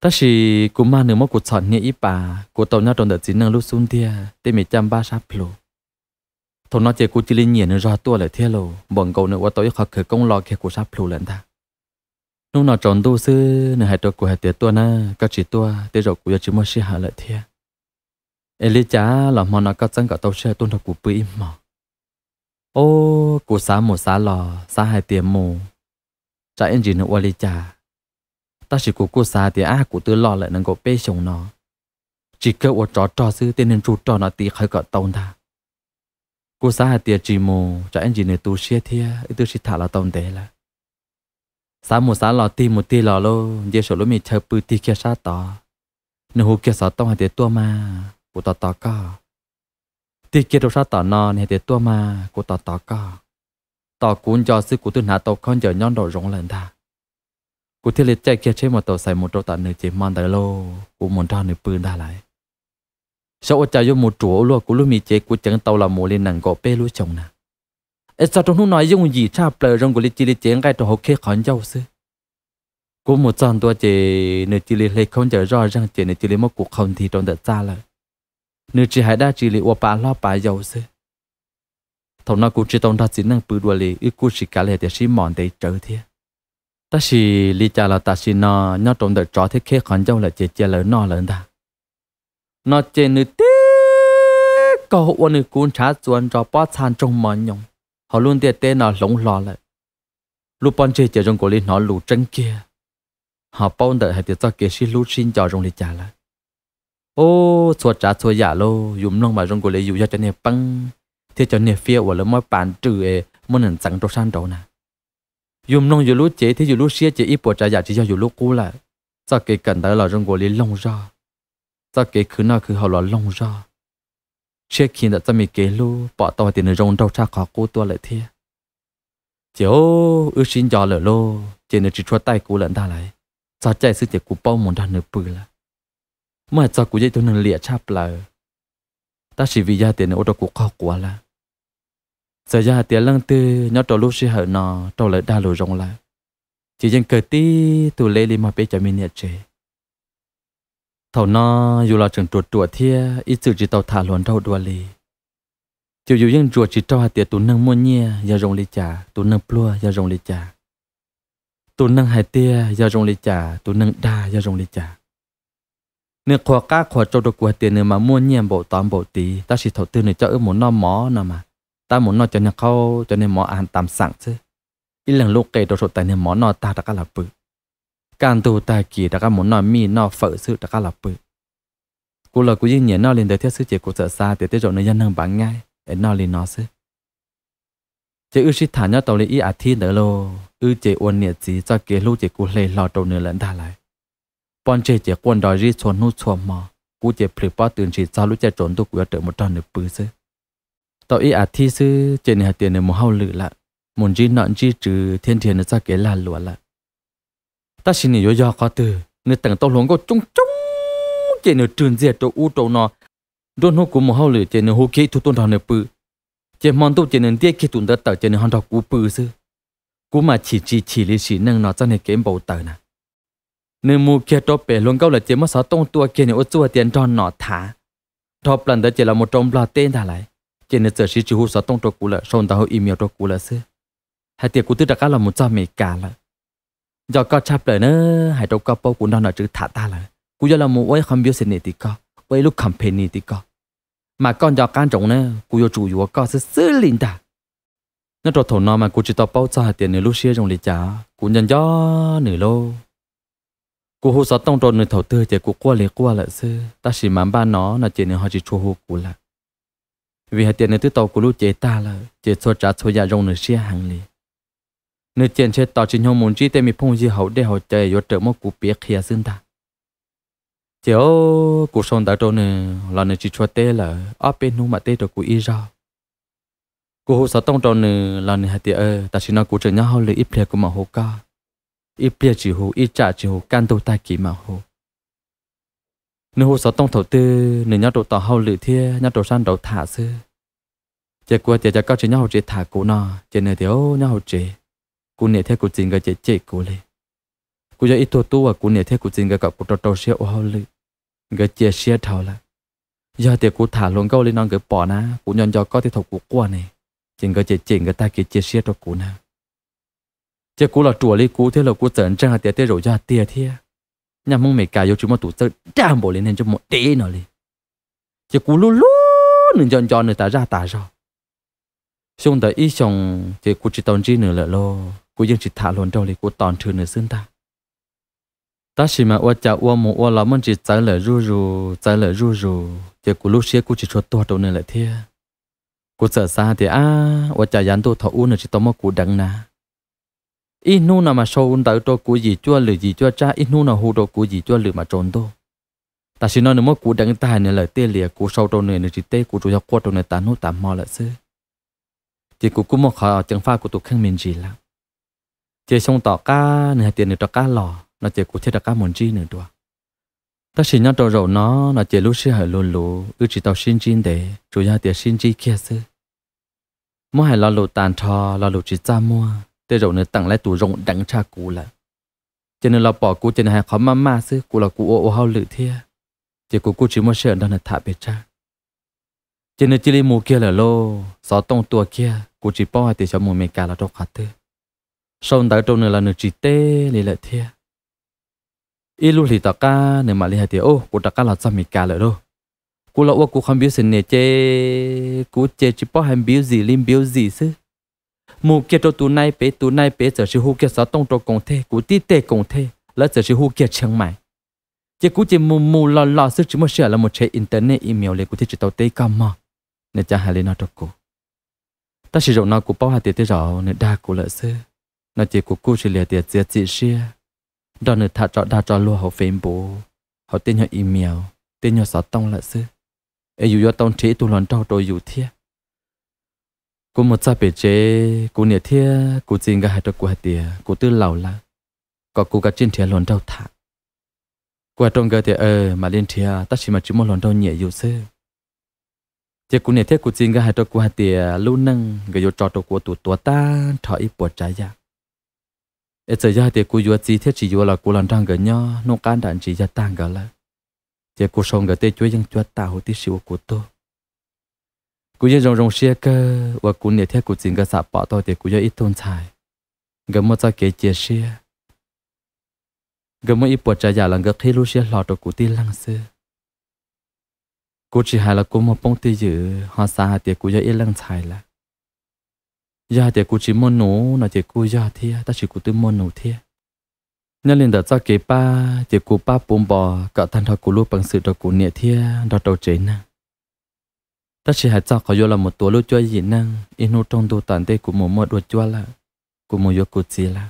ta chỉ cú ma nửa mốc của chọn nghĩa ý bà của tàu nhau trong đợt chín năng lúc xuống tia tên mẹ chăm ba sáp lô thằng nó chơi cú chỉ linh nhỉ nó ra tua lại thế lô bọn cậu nữa qua tối khó khởi công lo kia của sắp lù lên ta lúc nào tròn tu sư nữa hai tôi của hai tiệt tua na các chỉ tua tới rồi của chỉ mua xe hạ lại thế Eli cha là món nó có chân cả tàu xe tuôn thật của bưởi mà ô của xã một xã lò xã hai tiệm mù cha anh chỉ nữa Eli cha ta chỉ của cô xã thì ai của tư lò lại năng cổ bê chồng nó chỉ cơ ở trò trò sư tên nên chủ trò nó tí khởi cả tàu ta cô xã hạt tiệt chỉ mù cho anh chị này tu xia thia ít tôi xia thả là tông tế là xã mù xã lò ti một ti lò lô dễ số lúc mình chơi bự ti kia sát tỏ nửa hụt kia sát tông hạt tiệt tua mà của tỏ tỏ co ti kia đâu sát tỏ non hạt tiệt tua mà của tỏ tỏ co tỏ cuốn cho sư của tuân hạ tàu con giờ nhon đồ rộng lần ta của thiết liệt chạy kia chế một tàu xài một tàu tận nửa chế mòn tới lô của một tròn nửa bự đa lại sau ở trái một chỗ luôn của luôn mi chế của chẳng tàu là mồ lên nàng gõ bê lúa chồng nè ít sao trong lúc nói dùng gì cha bờ rong của lịch lịch chế cái đồ học khe khăn dâu sư của một trận tua chế nửa chỉ lịch lịch không chờ rõ ràng chế nửa chỉ lịch một cuộc không thì trong đợt xa lại nửa chỉ hải đa chỉ lịch upa lo bà dâu sư thằng nào cũng chỉ tông ra chỉ năng bự đua lì ít cũng chỉ cả lệ để xí mòn để trở thế ta chỉ lý cha là ta chỉ nò, nhớ trong đợt rõ thế khế khăn dâu là chế chế lỡ nò lỡ ta nó trên nữ tí có hộ nữ cuốn trả chuẩn cho bó chan trong mờ nhung họ luôn tiệt tê nó lũng lò lại lúc bọn chê chờ trong cổ lý nó lù trắng kia họ bao đợi hay tiệt cho kia xin lú xin cho trong lý trả lại ô xua trả xua giả lô dùng nông mà trong cổ lý dù cho nè băng thế cho nè phía của lớn mỗi bàn trừ ê muốn hình sẵn trong san đầu nè dùng nông dù lú chế thì dù lú xia chế ít bộ trả giả chỉ cho dù lú cú lại cho kia cần tới là trong cổ lý lông ra ta kể khứ nào khứ họ lo long ra chế khi đã ta mi kế lu bỏ tao tiền rong rau cha khó cô tua lại thế chiếu ư xin gió lỡ lô chỉ nên chỉ cho tay cú lẫn ta lại cho chạy sự chỉ cú bao muốn đàn nửa bự là mà cho cú dây tôi nâng lịa chắp là ta chỉ vì gia tiền ô tô cú khó quá là giờ gia tiền lăng tư nhớ trò lúc sẽ hở nó trò lỡ đa lỡ rong là chỉ dân cờ tí tụ lê li mà biết cho mình nhẹ chế thầu nó dù là trường chuột chuột thia ít chữ chỉ tàu thả luận đầu đua lì chiều dù dân chuột chỉ cho hạt tiệt tụ năng mua nhia giờ rồng lì trà tụ năng plua giờ rồng lì trà tụ năng hải tia giờ rồng lì trà tụ năng đa giờ rồng lì trà nếu khoa cá khoa trâu đồ của tiền nếu mà mua nhia bộ tám bộ tí ta chỉ thầu tư này cho ước muốn nó mỏ nè mà ta muốn nó cho nên khâu cho nên mỏ ăn tạm sẵn chứ ít lần lúc kể đồ sổ tại nên mỏ nó ta đã cả là bự càng tù tài kỳ đã các muốn nói mi nó phở sự đã các là bự cô là cô yên nhớ nó lên tới thiết sư chế cô sợ xa tới tới rồi nó dân hơn bán ngay để nó lên nó sư chế ư sĩ thả nhau tàu lên y à thi nữa lô ư uốn nhiệt gì cho kế lưu chế cô lê lò đầu nửa lẫn thả lại bọn chế chế quân đòi ri chuồn nu chuồn mò cô chế phỉ bỏ tiền chỉ cho lúc chế trốn tôi quẹt được một tròn nửa bự sư tàu y à thi sư chế này tiền này một hao lự lại muốn ri nọn ri trừ thiên thiên nó cho kế là lúa lại ta xin nhiều do có từ nên tầng tao luôn có chung chung chỉ nửa trường diệt chỗ u chỗ nó đôn hô của một hậu lửa chỉ nửa hô kia thu tôn đòn nửa bự chỉ mòn tu chỉ nửa tiếc kia tụn đất tờ chỉ nửa hòn đọc cú bự sư cú mà chỉ chỉ chỉ lý chỉ năng nó cho này kiếm bầu tờ nè nên mua kia đó bể luôn câu là chỉ mất sáu tông tua kia nửa ô chua tiền đòn nọ thả đó lần đó chỉ là một trong ba tên thả lại chỉ nửa giờ chỉ chỉ hô sáu tông chỗ cú là sôn tao email chỗ cú là sư hai tiệc cú tư đặc là một trăm mấy cả là giờ có chắp lời nữa hãy đâu có bao cũng đang nói chữ thả ta là cú giờ là một ấy không biết xin thì có với lúc company thì có mà con giờ can trọng nữa cú giờ chủ yếu có sự xử lý ta nó trò thổ nó mà cú chỉ tao bao cho tiền nửa lúc xưa trong lịch trả cú nhận gió nửa lô cú hồ sót tông trò nửa thầu tư chỉ cú qua lấy qua lại xưa ta chỉ mắm ba nó là chỉ nửa họ chỉ chua hồ cú là vì hạt tiền nửa thứ tàu cú lúc chế ta là chế số trả số giá dạ rong nửa xưa hàng liền nếu tiền chết tao chỉ nhau muốn chi tên mình phong gì hậu để họ chơi vô trợ một cú biết khía xương ta chiếu cú sông đã trâu nè là nè chỉ cho tê là ở bên nu mà tê cho cú y ra hồ sáu tông trâu nè là nè hạt tiệt e, ta chỉ nói cú chơi nhau hậu lấy ít mà hồ ca ít plia chỉ hồ ít trả chỉ hồ can đầu tai kỳ mà hồ nếu hồ sáu tông thầu tư nè nhau đồ tao hậu lấy thia nhau đồ san đầu thả sư chỉ qua chỉ cho cao chỉ nhau chỉ thả cú nọ chỉ nè thiếu nhau chỉ กูเนี่ยเท่กูจริงก็เจ๊เจ๊กูเลย กูจะอีตัวตัวกูเนี่ยเท่กูจริงก็กับกูโตโตเชียวเอาเลยก็เจ๊เชียเท่าละ ยาเดี๋ยวกูถ่าลงเก้าเลยนอนก็ปอนะกูย้อนยอก็ที่ถกกูกลัวเนี่ยจริงก็เจ๊จริงก็ตาเกเจ๊เชียตัวกูนะ เจ๊กูหล่อจั่วเลยกูเท่เรากูเจริญจ้าเตี้ยเตี้ยโรยาเตี้ยเที่ย nhà mông mày cả yêu chúng mà tụ tớ đang bỏ lên nên cho một tế nó lên chỉ cú lú lú nên chọn chọn người ta ra ta sao xong tới ít xong chỉ cú chỉ tông chỉ nữa là lo กูยังจิตถาหลนเดาเลยกูตอนถือเนื้อซึ่งตาตาชิมาว่าจะว่ามัวเรามันจิตใจเลยรู้รู้ใจเลยรู้รู้เดี๋ยวกูลูกเชี่ยกูจิตชดตัวตัวเนี่ยแหละเทีย กูเจอซาเดี๋ยวอ้าว่าจะยันตัวทออู้เนี่ยจิตต้องมากูดังนะอีนู่นน่ะมาโชว์ตัวตัวกูยีจ้วหรือยีจ้วจ้าอีนู่นน่ะหูตัวกูยีจ้วหรือมาโจนตัวแต่ชิโนเนี่ยมัวกูดังตายเนี่ยเลยเตี้ยเหลี่ยกูโชว์ตัวเนี่ยเนี่ยจิตเต้กูจะยกกวดตัวเนี่ยตาโน่ตามมอละซื้อเดี๋ยวกูกูมัวขอจังฟ้ากูตัวเครื่องมินจีแล้ว chế xong tỏ cá nè tiền được tỏ cá lò nó chế cụ thiết tỏ cá mòn chi nửa đùa ta xin nhau trâu rầu nó nó chế lúc xưa hở luôn lù ư chỉ tao xin chi để chủ nhà tiền xin chi kia sư mua hải lo lụ tàn thò lo lụ chỉ ra mua tê rầu nữa tặng lại tủ rộng đắng cha cũ lại cho nên lo bỏ cũ cho nên hải khó mama sư cũ là cũ ô ô hao lự thia chế cũ cũ chỉ mua sợi đó là thả biệt cha cho nên chỉ lấy mua kia là lô gió tông tua kia cũ chỉ bỏ thì cho mua mẹ cả là đâu khát thế sau đó trâu này là nửa chỉ tê lì lại thia ít lúc thì ta ca nếu mà lì hai thì ô của ta ca là trăm mì cả lại đâu cú lão cú không biết xin nè chê cú chê chỉ bảo hàng biểu gì lim biểu gì chứ mù kia trâu tu này bé tu này bé giờ chỉ hú kia sao tông trâu công thế cú tí tê công thế là giờ chỉ hú kia chẳng mày chỉ cú chỉ mù mù lo lo sức chỉ mới sửa là một chế internet email lấy cú thích chỉ tao tê cả mà nên cha hai lên nói cho cú ta sử dụng nó cú bảo hai thì thế rõ nên đa cú lợi xưa nó chỉ của cô chỉ là tiệt diệt chỉ xia đó nữa thà cho đa cho luôn họ phim bố họ tin nhau email tin nhau sáu tông lại sư ấy dù cho tông chế tu lần trâu tôi dù thiệt cô một cha bể chế cô nhiệt thiệt cô chính cái hạt của hạt tiệt cô tư lâu là có cô cả chân thiệt lần trâu thả qua trong cái tiệt ờ mà lên thiệt ta chỉ mà chỉ một lần trâu nhẹ dù sư chỉ cũng nhiệt thiệt cô chính cái hạt của hạt tiệt luôn nâng cái vô cho tôi của tụt tụt ta thọ ít bột trái giặc ít giờ thì cô vừa chỉ thế chỉ vừa là cô làm trang gần nhau nông cán đàn chỉ giờ tang gần lại thì cô sống gần tê chúa dân chúa tạo hồ tí xíu của tôi cô dân rong rong xe cơ và cô nhớ thế cô chỉ gần sạp bỏ tôi thì cô giờ ít tôn tài gần một giờ kế chia xe gần một ít bỏ trả giả là gần khi lúc xe lọt được cô tí lăng xưa cô chỉ hay là cô một bông tí dữ họ xa thì cô giờ ít lăng tài lại ya dạ thì cô chỉ muốn nu, là thì cô ya dạ the, ta chỉ cô tự muốn nu the. nhân lên đã cho kế ba thì cô ba bùm bò cả thằng thọ cô lúc bằng sự đó cô nhẹ the, đó đầu trên nè ta chỉ hãy cho khỏi là một tuổi lúc cho gì năng inu trong đồ tàn tê của một một đồ cho là của một yếu của gì là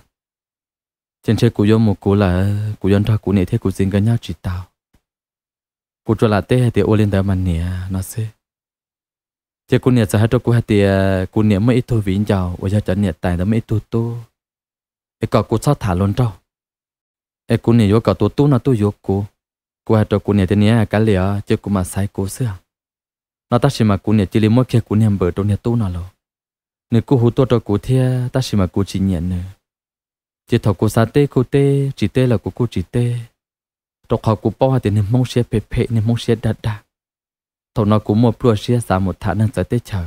trên chơi của yếu một của là của dân thọ của nhẹ the của dính cái nhau chỉ tao của cho là tê thì ô lên đó mà nhẹ nó sẽ chỉ cô nhiệt sao hết cho cô hết thì cô nhiệt mới ít thôi vĩnh chào và cho cho nhiệt tài đó mới ít tu tu cái cọ cô sát thả luôn cho, cái cô nhiệt vô cọ tu tu nó tu vô cô cô hết cho cô nhiệt thế này cái lìa chứ cô mà sai cô xưa nó ta xem mà cô nhiệt chỉ lấy mỗi khi cô nhiệt bờ trong nhiệt tu nó lo nếu cô hú tu cho cô thế ta xem mà cô chỉ nhiệt nữa chỉ thọ cô sa tê cô tê chỉ tê là cô cô chỉ tê trong họ cô bao hết thì nên mong xe phê phe nên mong xe đắt đắt thổ nó cũng một prua xia sa một thả năng tới tết chờ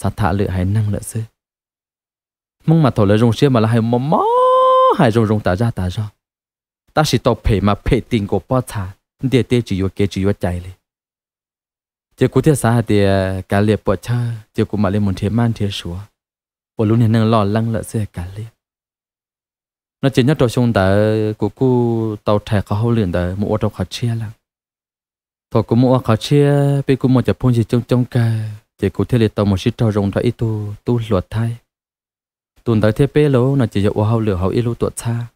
sa thả lựa hay năng lựa sư mong mà thổ lựa rong xia mà là hay mò mò hay rong rong tả ra tả ra ta chỉ tao phê mà phê tình của bao thả để tế chỉ vô kế chỉ vô chạy lên chỉ cú thiết sa thì cả liệp bỏ chờ, chỉ cú mà lên một thế man thế súa bỏ luôn hiện năng lo lăng lợ xe cả liệp nó chỉ nhất đồ chúng ta cú cú tàu thẻ có hậu liền tới mua tàu khát chia lăng thọ cũng mua khó chia bị cũng một chập phun gì trong trong cả chỉ cũng thế là tao một chiếc trâu rồng thoại tu tu luật thay tuần tới thế bé lố nó chỉ dụ hậu lửa hậu ít lú tuột xa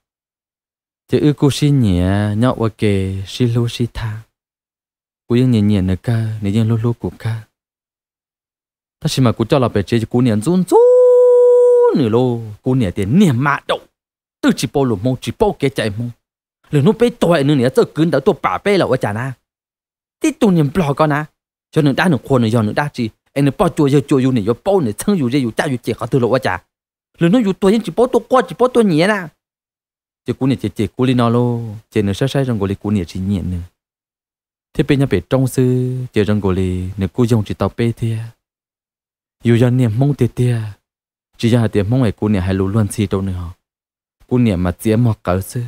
chỉ ư cô xin nhẹ nhọ và kề xin lú xin tha cô yên nhẹ nhẹ nữa ca nếu yên lú lú của ca ta xin mà cô cho là bé chơi cô niệm run run nữa lô cô niệm tiền niệm mạ đậu từ chỉ bao lùm mông chỉ bao kế chạy mông lửa nó bé tuổi nữa nè giờ cứ đã tôi bà bé là ở chả na tí tù nhìn bò con à cho nên đã nửa khuôn nửa giò nửa đa chi anh nửa bao chua giờ chua dù nửa giò bao nửa thân dù giờ dù cha dù chè khó từ lộ quá chả lần nó dù tôi chỉ bao tuổi qua chỉ bao tôi nhẹ nè chỉ cú nè chỉ chỉ cú li nó lô chỉ nửa sai sai rằng cô li cú nè chỉ nhẹ nè thế bên nhà bể trong sư chỉ rằng cô li nửa cú dùng chỉ tàu bê thế dù giờ niệm mong tê tê chỉ giờ tiệm mong ấy cú nè hay luôn luôn xì đâu nữa cú nè mà tiệm mọc cỡ sư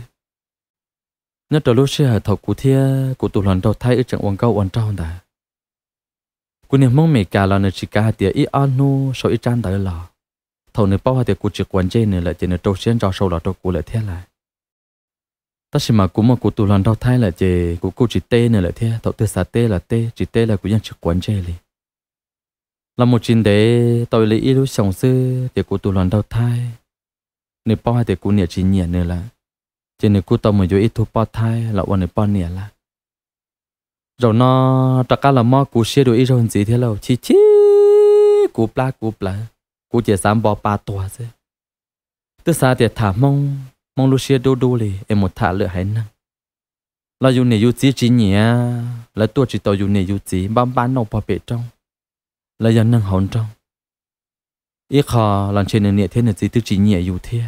nhớ trở lúc xưa thầu cụ thia cụ tụ lần đầu thay ở trận quảng cao quảng trao đã cụ niệm mong mẹ cả là nửa chỉ cả tiệt ít ăn nu sau ít trang tới lò thầu nửa bao tiệt cụ chỉ quảng chơi nửa lại chỉ nửa trâu xuyên trao sâu là trâu cụ lại thế lại ta chỉ mà cụ mà cụ tụ lần đầu thay là chỉ cụ cụ chỉ tê nửa lại thế thầu tê xa tê là tê chỉ tê là cụ nhân chỉ quảng chơi liền là một chuyện để tôi lấy ý lúc sống sư thì cụ tụ lần đầu thai nếu bao hai thì cụ niệm chỉ nhẹ nữa là chỉ nên cú tao mới yêu ít thu pa thai là quan này pa nè là rồi nó tất cả là mò cú xe đồ ít rồi gì thế lâu chỉ chỉ cú pla cú pla cú chỉ dám bỏ ba tua thế tức sao thì thả mong mong lúc xe đồ đồ lì em một thả lựa hay năng là dù này dù chỉ chỉ nhỉ là tôi chỉ tao dù này dù chỉ bám bám nó bỏ bể trong là dân năng hồn trong ít khó làm trên này thế này gì tức chỉ nhẹ dù thế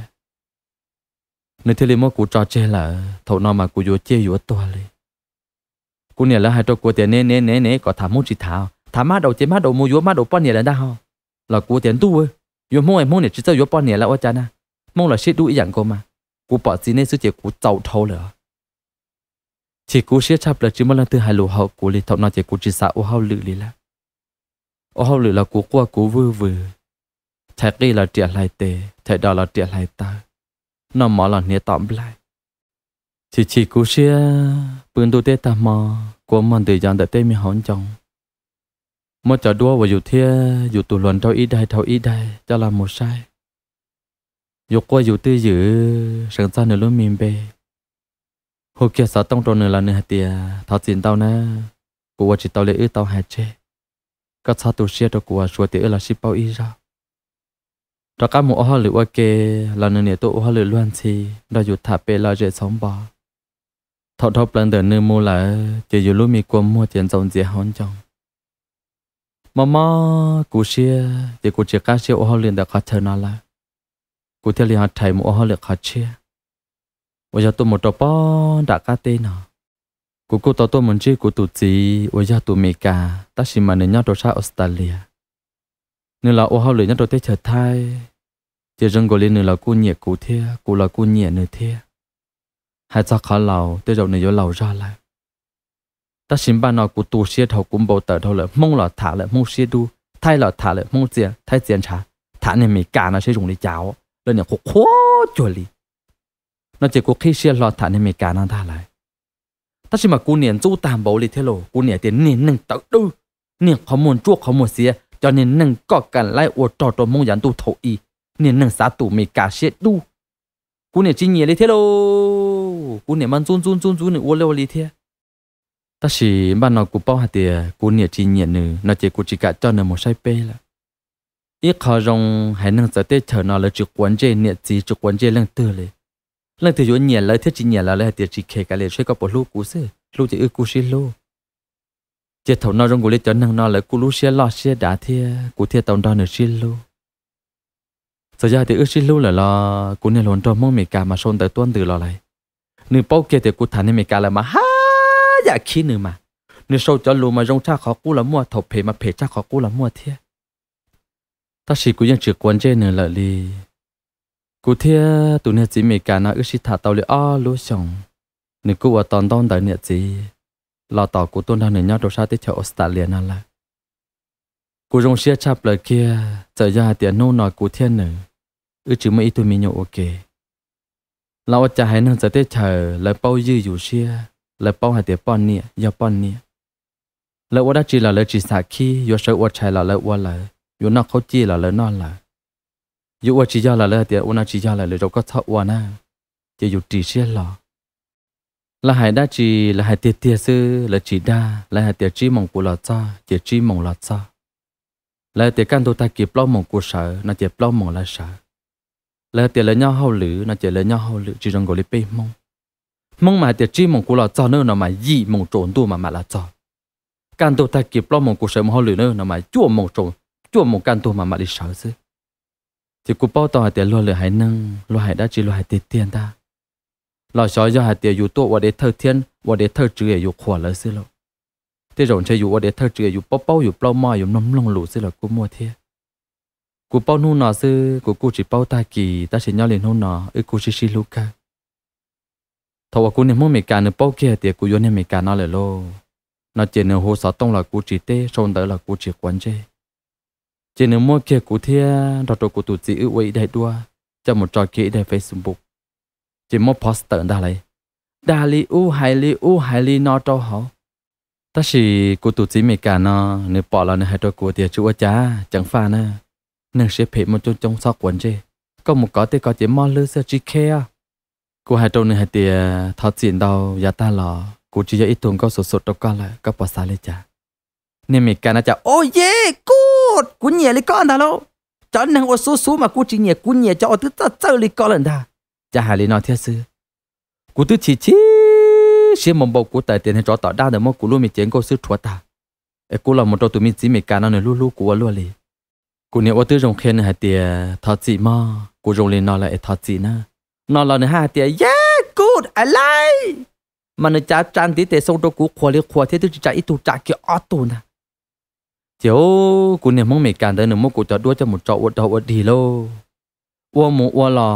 nơi thế liền mua cú trò chơi là thầu nó mà cú vô chơi vô to lên cú nè là hai trò cú tiền nè nè nè nè có thả mua chỉ thảo thả má đầu chế má đầu mua vô má đầu bao nè là đau là cú tiền tu ơi vô mua em mua nè chỉ tao vô bao nè là ở chân na mong là xịt ý dạng cơ mà cú bỏ gì nè sư chế cú tàu thâu lửa chỉ cú xịt chập là chỉ một lần từ hai lù hậu cú lì thầu nó chế cú chỉ sợ ô hậu lử lì là ô hậu lử là cú qua cú vư vư chạy đi là triệt lại tề chạy đó là triệt lại ta nó mỏ là nia tạm lại chỉ chỉ cú xia bưng đồ tết ta mò của mình thời gian đã tê mi hòn chồng một trò đua và dù thia dù tụ luận trao ý đây trao ý đây cho là một sai dù qua dù tư dữ sẵn sàng nửa luôn mềm bề hồ kia sợ tông tròn nửa là nửa tiề thọ tiền tao nè của chỉ tao lấy ư tao hạt chê các sao tụ xia cho của chúa tiề là ship bao ý ra đó các mũ hoa lựu kê là nơi này tụ hoa lựu luôn chi đã dụ thả bê là dễ sống bỏ thọ thọ lần đầu nơi mua là chỉ dụ lúc mi quân mua tiền dòng dễ hòn trong mà mà cụ xia thì cụ chỉ cá ô hoa liền đã khát thở nó là cụ theo liền hạt thầy mũ hoa lựu khát chia bây giờ tôi một trò bó đã cá tên nó cụ cụ tao tôi muốn chơi cụ tụ gì bây giờ tụ mi cả ta chỉ mà nên nhau đồ xa Australia nên là ô hao lười nhất đồ tết trở thai thì rừng gọi lên là cô nhẹ cụ thế cụ là cô nhẹ nữa thế hai cha khá lầu tới rồi này vô lầu ra lại ta xin bà nói cụ tu xe thầu cũng bầu tờ thôi là mong là thả lại mong xe đu thay là thả lại mong xe thay tiền trả thả này mì cả nó sẽ dùng để cháo lên nhà khúc khó chuẩn đi nó chỉ có khi xe lo thả này mì cả nó thả lại ta xin mà cô niệm chú tam bầu lý thế lộ cô niệm tiền niệm nâng tao đu niệm không muốn chuộc không muốn xe cho nên nâng có cả lại ô trò trò mong dán tu thầu y nên nâng xa tụ mì cả xe đu cú nè chỉ nhẹ lý thế lô cú nè măng run run run run nè ô lô lý thế ta chỉ ban nó cú bao hạt tiền cú nè chỉ nhẹ nè nó chỉ cú chỉ cả cho nè một sai pe là ý khó rong hãy nâng sở tê chờ nó là chữ quan chế nè chỉ chữ quan chế lăng tư lệ lăng tư vốn nhẹ lời thế chỉ nhẹ là lời tiền chỉ khe cả lệ chơi có bộ lô cú xí lô chỉ ư cú xí lô chỉ thầu nó rong cú lấy cho nâng nó là cú lú xe lọ xe đá thế cú thế tàu đó nè xí lô sợ giờ thì ước xin lưu là lo cũng nên luôn trong mong mì cà mà xôn tới tuân từ lo lại nửa bao kia thì cũng thằng nên mì cà là mà ha dạ khi nửa mà nửa sâu cho luôn mà rong cha khó cũ là mua thọc phê mà phê cha khó cũ là mua thiệt ta chỉ cũng ยัง chưa quan trên nữa là đi cú thiệt tụi nè chỉ mì cà nó ước xin thả tàu liền o lúa sòng nửa cú ở tòn tòn tới nè chỉ lo tàu của tôi đang nửa nhau đồ sa tới chợ Australia nào là cú rong xe chắp lời kia giờ giờ thì nô nói cú thiên nữa อือจือไม่ตัวมีโยโอเค เราจะให้นั่งสเตชเร์และเป้ายืออยู่เชียและเป้าหาเตยป้อนเนี่ยยาป้อนเนี่ยแล้วว่าดจีเราเลยจีสาขี้ย่เชื่อวัาใช่เราและว่าเลยยนอกเขาจีเราเลยนอนเลยยวัดจียาเราเลยเตีว่านาจียาเราเลยเราก็ทอว่านะจะอยู่ตีเชียหรอละหายได้จีละหายเตี้ยเตี้ยซื้อละจีด้และหายเตี้ยจีมองกูหลอดจ้าเตี้ยจีมองหลอดจ้าละเตี้ยกันตัวตากีเปล่ามองกูเสาน่าเตี้ยเปล่ามองลาเสา là tiệt lấy nhau hậu lử nó chỉ lấy nhau hậu lử chỉ trong gọi là bê mông mông mà tiệt chỉ mông của là cho nữa nó mà gì mông trộn tu mà mà là cho can tu ta kịp lo mông của sợ mông hậu lử nữa nó mà chua mông trộn chua mông can tu mà mà đi sợ chứ thì cụ bao tao tiệt lo lử hải nâng lo hải đã chỉ lo hải tiền tiền ta lo sợ do hải tiệt dù tu và để thơ thiên và để thơ chữ dù khổ lỡ xí lộ thế rồi chơi dù và để thơ chữ dù bao bao dù bao mai dù nấm lông lụ xí lộ cũng mua thiệt cú bao nu nọ sư cú cú chỉ bao ta kỳ ta chỉ nhau liền hôn nọ ư cú chỉ chỉ lúc cả thầu cú niệm mua mì cà nửa bao kia thì cú vô niệm mì cà nó lại lô nó chỉ nửa hồ sáu tông là cú chỉ tê xong đỡ là cú chỉ quấn chê chỉ nửa mua kia cú thia đó đồ cú tụ chỉ ư quay đại đua cho một trò kia đại facebook chỉ mua poster đã lấy đa li u hai li u hai li nó trâu hậu ta chỉ cú tụ chỉ mì cà nó nửa bỏ là nửa hai đôi cú thì chú cha chẳng pha nữa nâng sẽ phê một chút trong sau quần chứ có một có tới có chỉ mò lư sơ chỉ khe à cô hai trâu này hai tiề thọ tiền đâu giá dạ ta lò cô chỉ cho ít thùng có sốt sốt đâu con là có bỏ xa lên chả nên mình cả nó chả ô yeah good cú nhẹ lấy con đó luôn cho nên ô số số mà cú chỉ nhẹ cú nhẹ cho ô tứ ta chơi lấy con lần đó chả hai lấy nó theo sư cú tứ chỉ chỉ xem mồm bầu cú tại tiền hay cho tỏ đa để mò cú luôn mình chén cô sư chúa ta cú là một trâu tụi mình chỉ mình cả nó này lu lu cú luôn liền กูเนี่ยว่าตื้อรงเคนหาเตียทอจีมอกูรงเรียนนอนละไอทอจีนะนอนละเนี่ยหาเตียเย้กูดอะไรมันจะจันทีเตะส่งตัวกูขวเรียขวเที่ตื้อจะอีตุจักเกี่ยวอตุนะเจ้ากูเนี่ยมึงไม่การเดินหนึ่งมึงกูจะด้วยจะหมดจอวดจอวดดีโลว่าหมูว่าหล่อ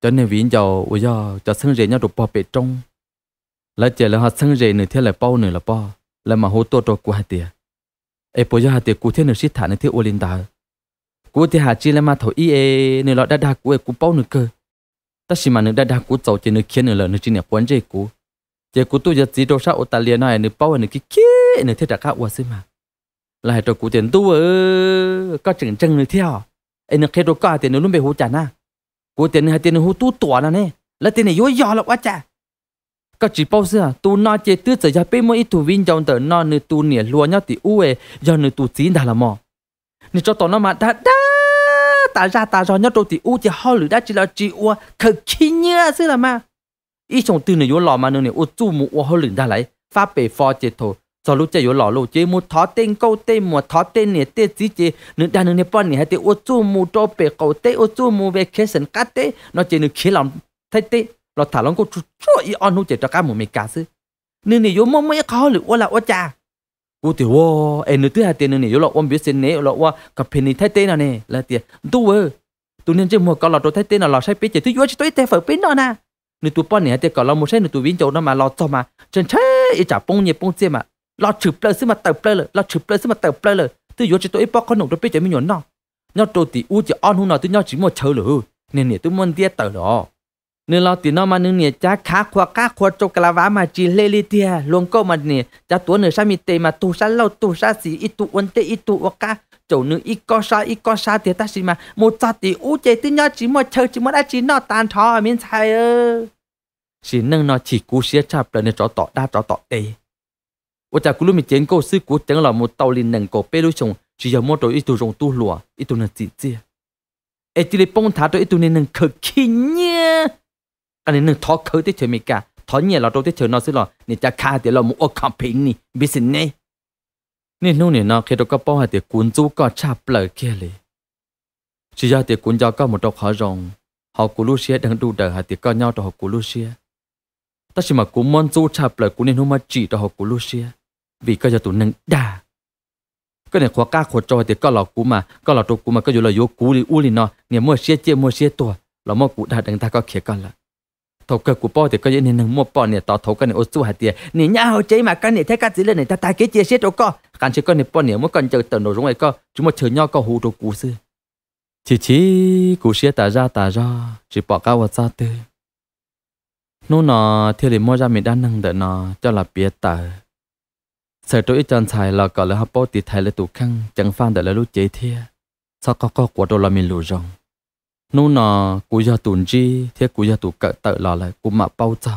จะเนี่ยวิ่งจะว่าจะจะซึ่งเรียนยอดปอเป็ดจงแล้วเจ้าแล้วหาซึ่งเรียนหนึ่งเที่ยวละเป้าหนึ่งละป้อแล้วมาหัวตัวตัวกูหาเตียไอปุยหาเตียกูเที่ยวหนึ่งชิดฐานหนึ่งเที่ยวอลินดา cú thì hà chi lên mà thổi y ê nửa lọ đa đa cú ê cú bao nửa cơ ta xin mà nửa đa đa cú tàu chỉ nửa kia nửa lợ nửa chỉ nửa quan chơi cú chỉ cú tôi giờ chỉ đâu sao ta liền nói nửa bao nửa kia kia nửa thiết đặc khác quá xí mà là hệ trò cú tiền tu ơ có chừng chừng nửa theo ê nửa khi đâu có tiền nửa luôn bị hú chả na cú tiền hai tiền hú tu tỏa nè nè là tiền này yếu giò là quá chả có chỉ bao giờ tu nói chỉ tư giờ giờ bên mỗi ít tu trong tờ nó nửa tu nửa lúa nhau thì uê giờ nửa tu chín đã là mò nửa cho tao nó mà đã ta ra ta do nhất đầu thì u thì họ lửa đã chỉ là chỉ u à? cực khi nhớ thế là mà ý trong tư này yếu lò mà nương này u tu mu u họ lửa đã lại phát bể phò chế thôi cho lúc chơi yếu lò lúc chế mu thọ tên câu tên mu thọ tên này tên gì chơi nương đàn nương này bọn này hay u tu mu cho bể câu tên u tu mu về khế sân cá tên nó chơi nữa khi lòng thay tên nó thả lòng cô chú chú ý on hú chơi cho cá mu mì cá sư nương này yếu mong mấy khó lửa u là u chả กูติว่าเอ็นตัวหาเตียนเนี่ยยลอกวันเบียเซนเนี่ยลอกว่ากับเพนีไทเตนเนี่ยละเตียตัวเออตัวเนี่ยจะมัวก็ลอกตัวไทเตนเราใช้เปียจะตัวยัวจะตัวเตะเฝอเป็นเนาะนะนึ่ตัวป้อนเนี่ยเตียก็เราโมใช่นึ่ตัววิ่งโจนั่นมาเราจ่อมาจนใช่อีจ่าปงเนี่ยปงเจี๊ยมาเราถือเปลือยซึ่งมาเติบเปลือยเลยเราถือเปลือยซึ่งมาเติบเปลือยเลยตัวยัวจะตัวไอ้ป้อขนมตัวเปียจะไม่หยวนเนาะเนาะตัวตีอู้จะอ้อนหูเนาะตัวเนาะจีมัวเชอเลยเนี่ยเนี่ยตัวมันเตี้ยเติบหรอ nếu lo thì nó mà nương nè cha khá khoa cá khoa cho cái lá mà chỉ lê lê tia luôn câu mà nè cha tuổi nửa sa mi tê mà tu sa lâu tu sa gì ít tu ôn ít tu ô cá chỗ nương ít co sa ít co sa thì ta xí mà một sa thì u chế tí nhá chỉ mà chơi chỉ mà đã chỉ nó tan thọ miễn sai ơ chỉ nâng nó chỉ cú xía chạp là nè cho tọ đa cho tọ tê ô cha cú lúc mi chiến cô sư cú tiếng là một tàu liền nâng cổ pê lúc chồng chỉ giờ mua đồ ít tu rồng tu lùa ít tu nâng chỉ chia ai chỉ để bông thả đồ ít tu nâng khờ kinh nhé anh ấy nâng thọ khởi tới chuyện cả thọ nhẹ là đâu tới chuyện nó xí lò nè cha khai thì là một ô cặp pin nè biết gì nó khi đó có bao hạt thì cuốn chú có chạp lời kia lì chỉ ra thì cuốn cho có một đọc họ rồng họ cú đang đu đờ thì có nhau cho họ cú lu xia mà cú món chú chạp lời cú mà chỉ cho họ cú vì có giờ tụi nâng đà cái này khóa ca khóa trò thì có lọ cú mà có lọ trò cú mà có dù là vô cú thì u lì mua xia chia mua xia tua lọ mua cú đã đánh ta có khía con lại thổ cơ của bò thì có những nên mua bò này tao thổ cái này ô su hạt tiền nè nhau chế mà cái này thấy cái gì lên này ta ta cái chia sẻ đâu co cái chỉ con này bò này mỗi cần chờ tận đồ giống này co chúng mà chờ nhau co hồ đồ cú sư chỉ chỉ cú xe ta ra ta ra chỉ bỏ cao vào xa tư nô nọ thì để mua ra mình đang nâng đợi nọ cho là biết tờ sợ tôi ít chân xài là gọi là hấp bò thì thay là tủ khăn chẳng phan đợi là lúc chế thia sao có có của đồ là mình lù rồng nô nọ cú giờ tuần chi thế cú giờ tụ cỡ tự lò lại cú mà bao giờ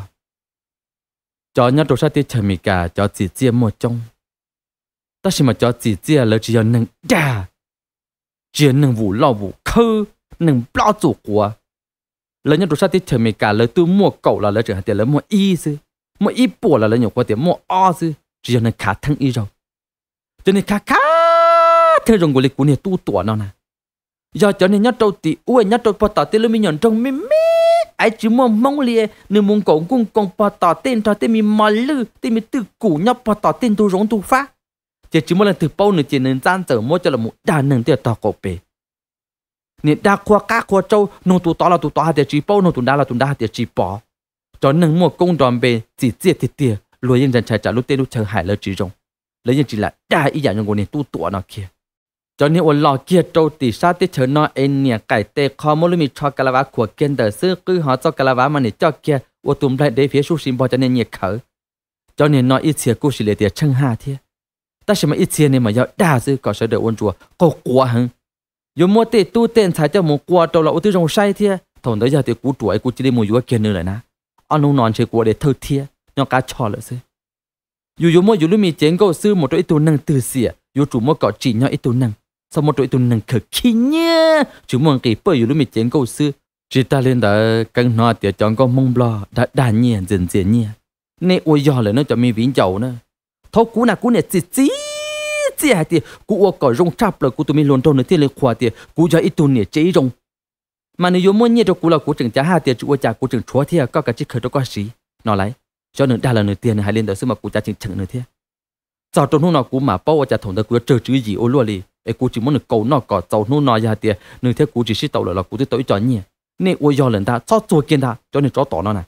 cho nhớ đồ sát tiết trời mì cả cho chỉ chia một trong ta chỉ mà cho chỉ chia là chỉ giờ nâng đà chỉ nâng vụ lo vụ khơ nâng lo chủ của là nhớ đồ sát tiết trời mì cả là tôi mua cậu là là chẳng hạn tiền là mua y sư mua y bùa là là nhiều quá tiền mua o sư chỉ giờ nâng khá thân y rồi cho nên khá khá thế rồi của lịch của này tu tuổi nào nè giờ cho nên nhát trâu tì uế nhát trâu bò tạt tê lưu mi nhận trông mi mi ai chỉ mong mong liề nếu muốn cổ cung cổng bò tạt tên cho tê mi mà lư tê mi tự củ nhóc bò tạt tên tu rong tu phá chỉ chỉ một lần từ bao nữa chỉ nên gian dở mua cho là một đà nâng tiền tọt cổ bê, nên đà khoa cá khoa trâu nông tu to là tu to hạt tiền chỉ bao nông tu đà là tu đà hạt tiền chỉ bỏ cho nên mua công đoàn bê chỉ tiệt tiệt tiệt lùi yên dần chạy trả lúc tên lúc chờ hải lơ chỉ rong lấy yên chỉ là đà ý dạng nhân của nên tu tọa nó kia cho nên ôn lò kia trâu tỷ sa tí chớ nó em nè cải tê khó cho cà la vá của kiên tờ cứ họ cho cà la mà nè cho kia ô tùm lại phía xu xin bò cho nên nhiệt khở cho nên nó ít xìa cú xì lệ tìa chân hà ta sẽ mà ít xìa nè mà dạo đà sư có sở đời ôn chùa cô quá hứng dù mua tê tu tên thái cho mù qua trâu là ô tư rồng say thiê tới giờ thì cú chuỗi cú chỉ đi mùi dùa kia nữa lại nà ăn nông nón chơi của để thơ thiê nó cá trò lợi sư dù dù mua dù lưu mì chén câu sư một chỗ ít tu từ xìa dù chủ mua cọ chỉ nhau ít tu sau một trội tuần nâng cực khi nhé chúng mong kỳ bởi dù lúc mình chén câu sư chỉ ta lên đó căng nọ tiệt chọn con mông bò đã đà nhẹ dần dần nhẹ nè ôi giò lại nó cho mi vĩnh dầu nè. thâu cú nào cú nè chỉ chỉ chỉ hai tiệt cú ô cỏ rong chắp là cú tụi mình lồn trâu nơi tiệt lên khoa tiệt cú cho ít tuần nè chế rong mà nếu muốn nhẹ cho cú là cú chừng trả hai tiệt chú ô trả cú chừng chúa thiệt có cả chiếc khởi đó có gì nó lại cho nữa đa là nửa tiền này hai lên đó xem mà cú trả chừng chừng nửa thiệt sau trong lúc nào cú mà bao trả thùng đó cú chờ chữ gì ô luôn liền ấy cú chỉ muốn được cầu nó cỏ tàu nu nó ra tiệt nhưng thế cú chỉ xí tàu là cú chỉ tới cho nhỉ nên ôi do lần ta cho chùa kiên ta cho nên cho tỏ nó này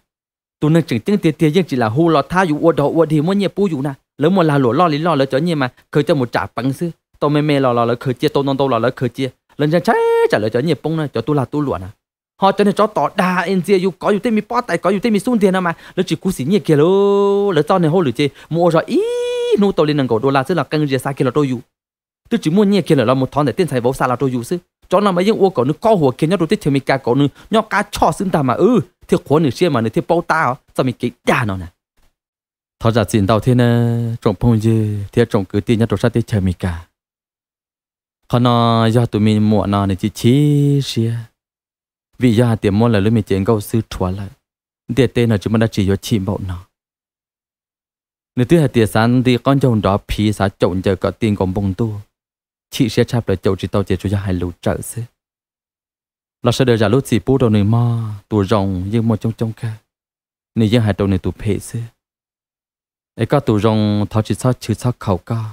tụi nó chừng tiếng tiệt tiệt nhưng chỉ là hô lọ tha dụ ua đầu ua thì muốn nhỉ pu dụ nè lỡ mà là lụa lo lý lo lỡ cho nhỉ mà khởi cho một trả bằng sư tàu mè mè lò lò lỡ khởi chia tàu non tàu lò lỡ khởi chia lần ra trái trả lời cho nhỉ bông này cho tu là tu lụa à, họ cho nên cho tỏ đa em chia dù có dù tên mi po tại có dù tên mi sun tiền mà lỡ chỉ cú xí nhỉ kia lỡ lỡ cho này hô lửa chê mua rồi ý nô tàu lên nằng cổ đô la tức là căng gì xa kia là đôi dù tôi chỉ muốn nghe kia là một thằng để tiền thầy vô xa là tôi dù sư cho nó mà những ô cổ nó có hồ kia nhau đôi tiếp theo mình cả cổ nó nhau cá cho xứng ta mà ừ thì khổ nửa xe mà nửa thì bao ta sao mình kỹ đa nó nè thật ra dạ, xin đầu nè trong phong dư thì trong cứ tiền nhau đôi sát tiếp theo mình cả họ nó do tụi mình mua nó này chỉ chỉ xe vì do tiền mua là lúc mình chuyển câu sư chua lại để tên là chúng mình đã chỉ cho chị bảo nó nếu thứ hai tiền sáng thì con chồng đó phí xã trộn giờ có tiền còn bông tu chị sẽ chạp lại chậu chị tàu chỉ cho gia hai lũ trở xế, là sẽ đưa ra lũ chỉ bố đầu này mà tù rồng nhưng mà trong trong ca này dân hai đầu này tù phê xế, ấy có tù rồng thọ chị sao chứ sao khẩu ca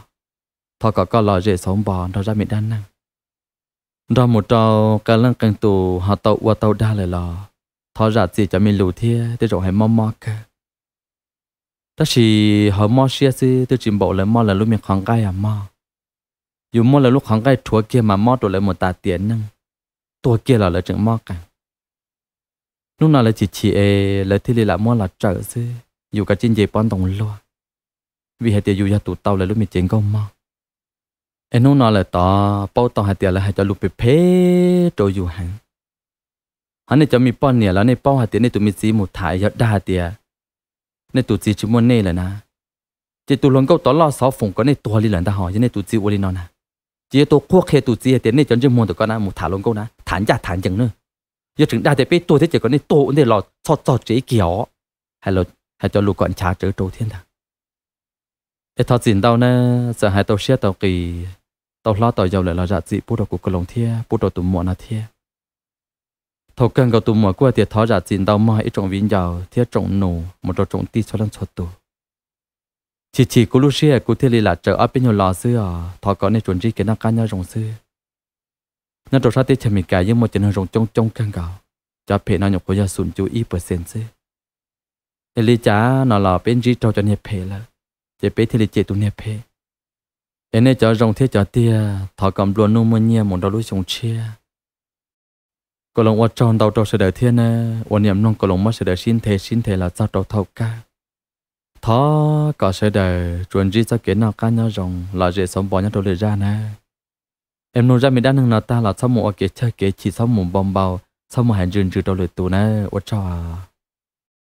thọ cả ca là dễ sống bò nó ra miệng đan năng ra một trâu cả lăng càng tù họ tàu qua tàu đa lại là thọ ra chỉ cho mình lũ thia để rồi hãy mò mò ca tất chỉ họ mò xe xế tôi chỉ bộ là mò là lúc mình khoảng gai à mò dù mua là lúc hắn cái chúa kia mà mót đồ lại một tà tiền nhưng tua kia là lại chừng mót cả lúc nào lại chỉ chỉ ê lại thì lại mua là trở xí dù cả trên dây bón đồng loa vì hai tiền dù ra tụ tàu lại lúc mình chỉnh công mót ê lúc nào lại tỏ bao tàu hai tiền lại hai cho lúc bị phê rồi dù hắn hắn này cho mình bón nè là này bao hai tiền này tụi mình chỉ một thải giờ đa tiền này tụi chỉ chỉ mua nè là na chỉ tụi luôn câu tỏ lo sáu phùng có này tua đi lần ta hỏi cho này tụi chỉ uoli nó nè chỉ tôi quốc hệ tụ chỉ thế này chẳng chỉ muốn được con na một thả lông câu na thản giả thản chẳng nữa giờ chúng ta để biết tôi thế chỉ này nên tôi cũng để lọt sọt sọt chế kiểu hay là hay cho lục con trà trở trâu thiên đó. để thọ tiền tao nè giờ hai tao xe tao kỳ tao lo tao giàu lại là dạ dị bút đầu của cái lồng thia bút đầu tụm mỏ na thia thầu cần cái tụm mỏ của thì thọ dạ tiền tao mà ít trồng vinh giàu thia trồng nổ một trồng tí cho lần cho tụm chỉ chỉ cô lúc xưa cô thấy là trở ở bên nhau lò xưa à thọ có nên chuẩn bị cái năng ca nhau rồng xưa nó trò sát tết chèm mình cái nhưng mà một chân rồng trong trong căng gạo cho phê nó nhục của gia sùn chú ý percent xưa để lý trả nó là bên gì trò cho nhẹ phê là chỉ bé thì lì chỉ tu nhẹ phê để nên cho rồng thế cho tia thọ cầm luôn nung mua nhẹ một đầu lối rồng chia cô lòng quan tròn đầu trò sẽ đời thiên nè quan niệm nông cô lòng mất sẽ đời xin thế xin thế là sao đầu thầu ca thó có sẽ đời chuẩn gì sao kiến nào cá nhau rồng là dễ sống bỏ nhau đâu để ra nè em nói ra mình đang nâng ta là sau một cái chơi cái chỉ sau một bom bao sau một hàng rừng trừ đâu để tù nè ôi trời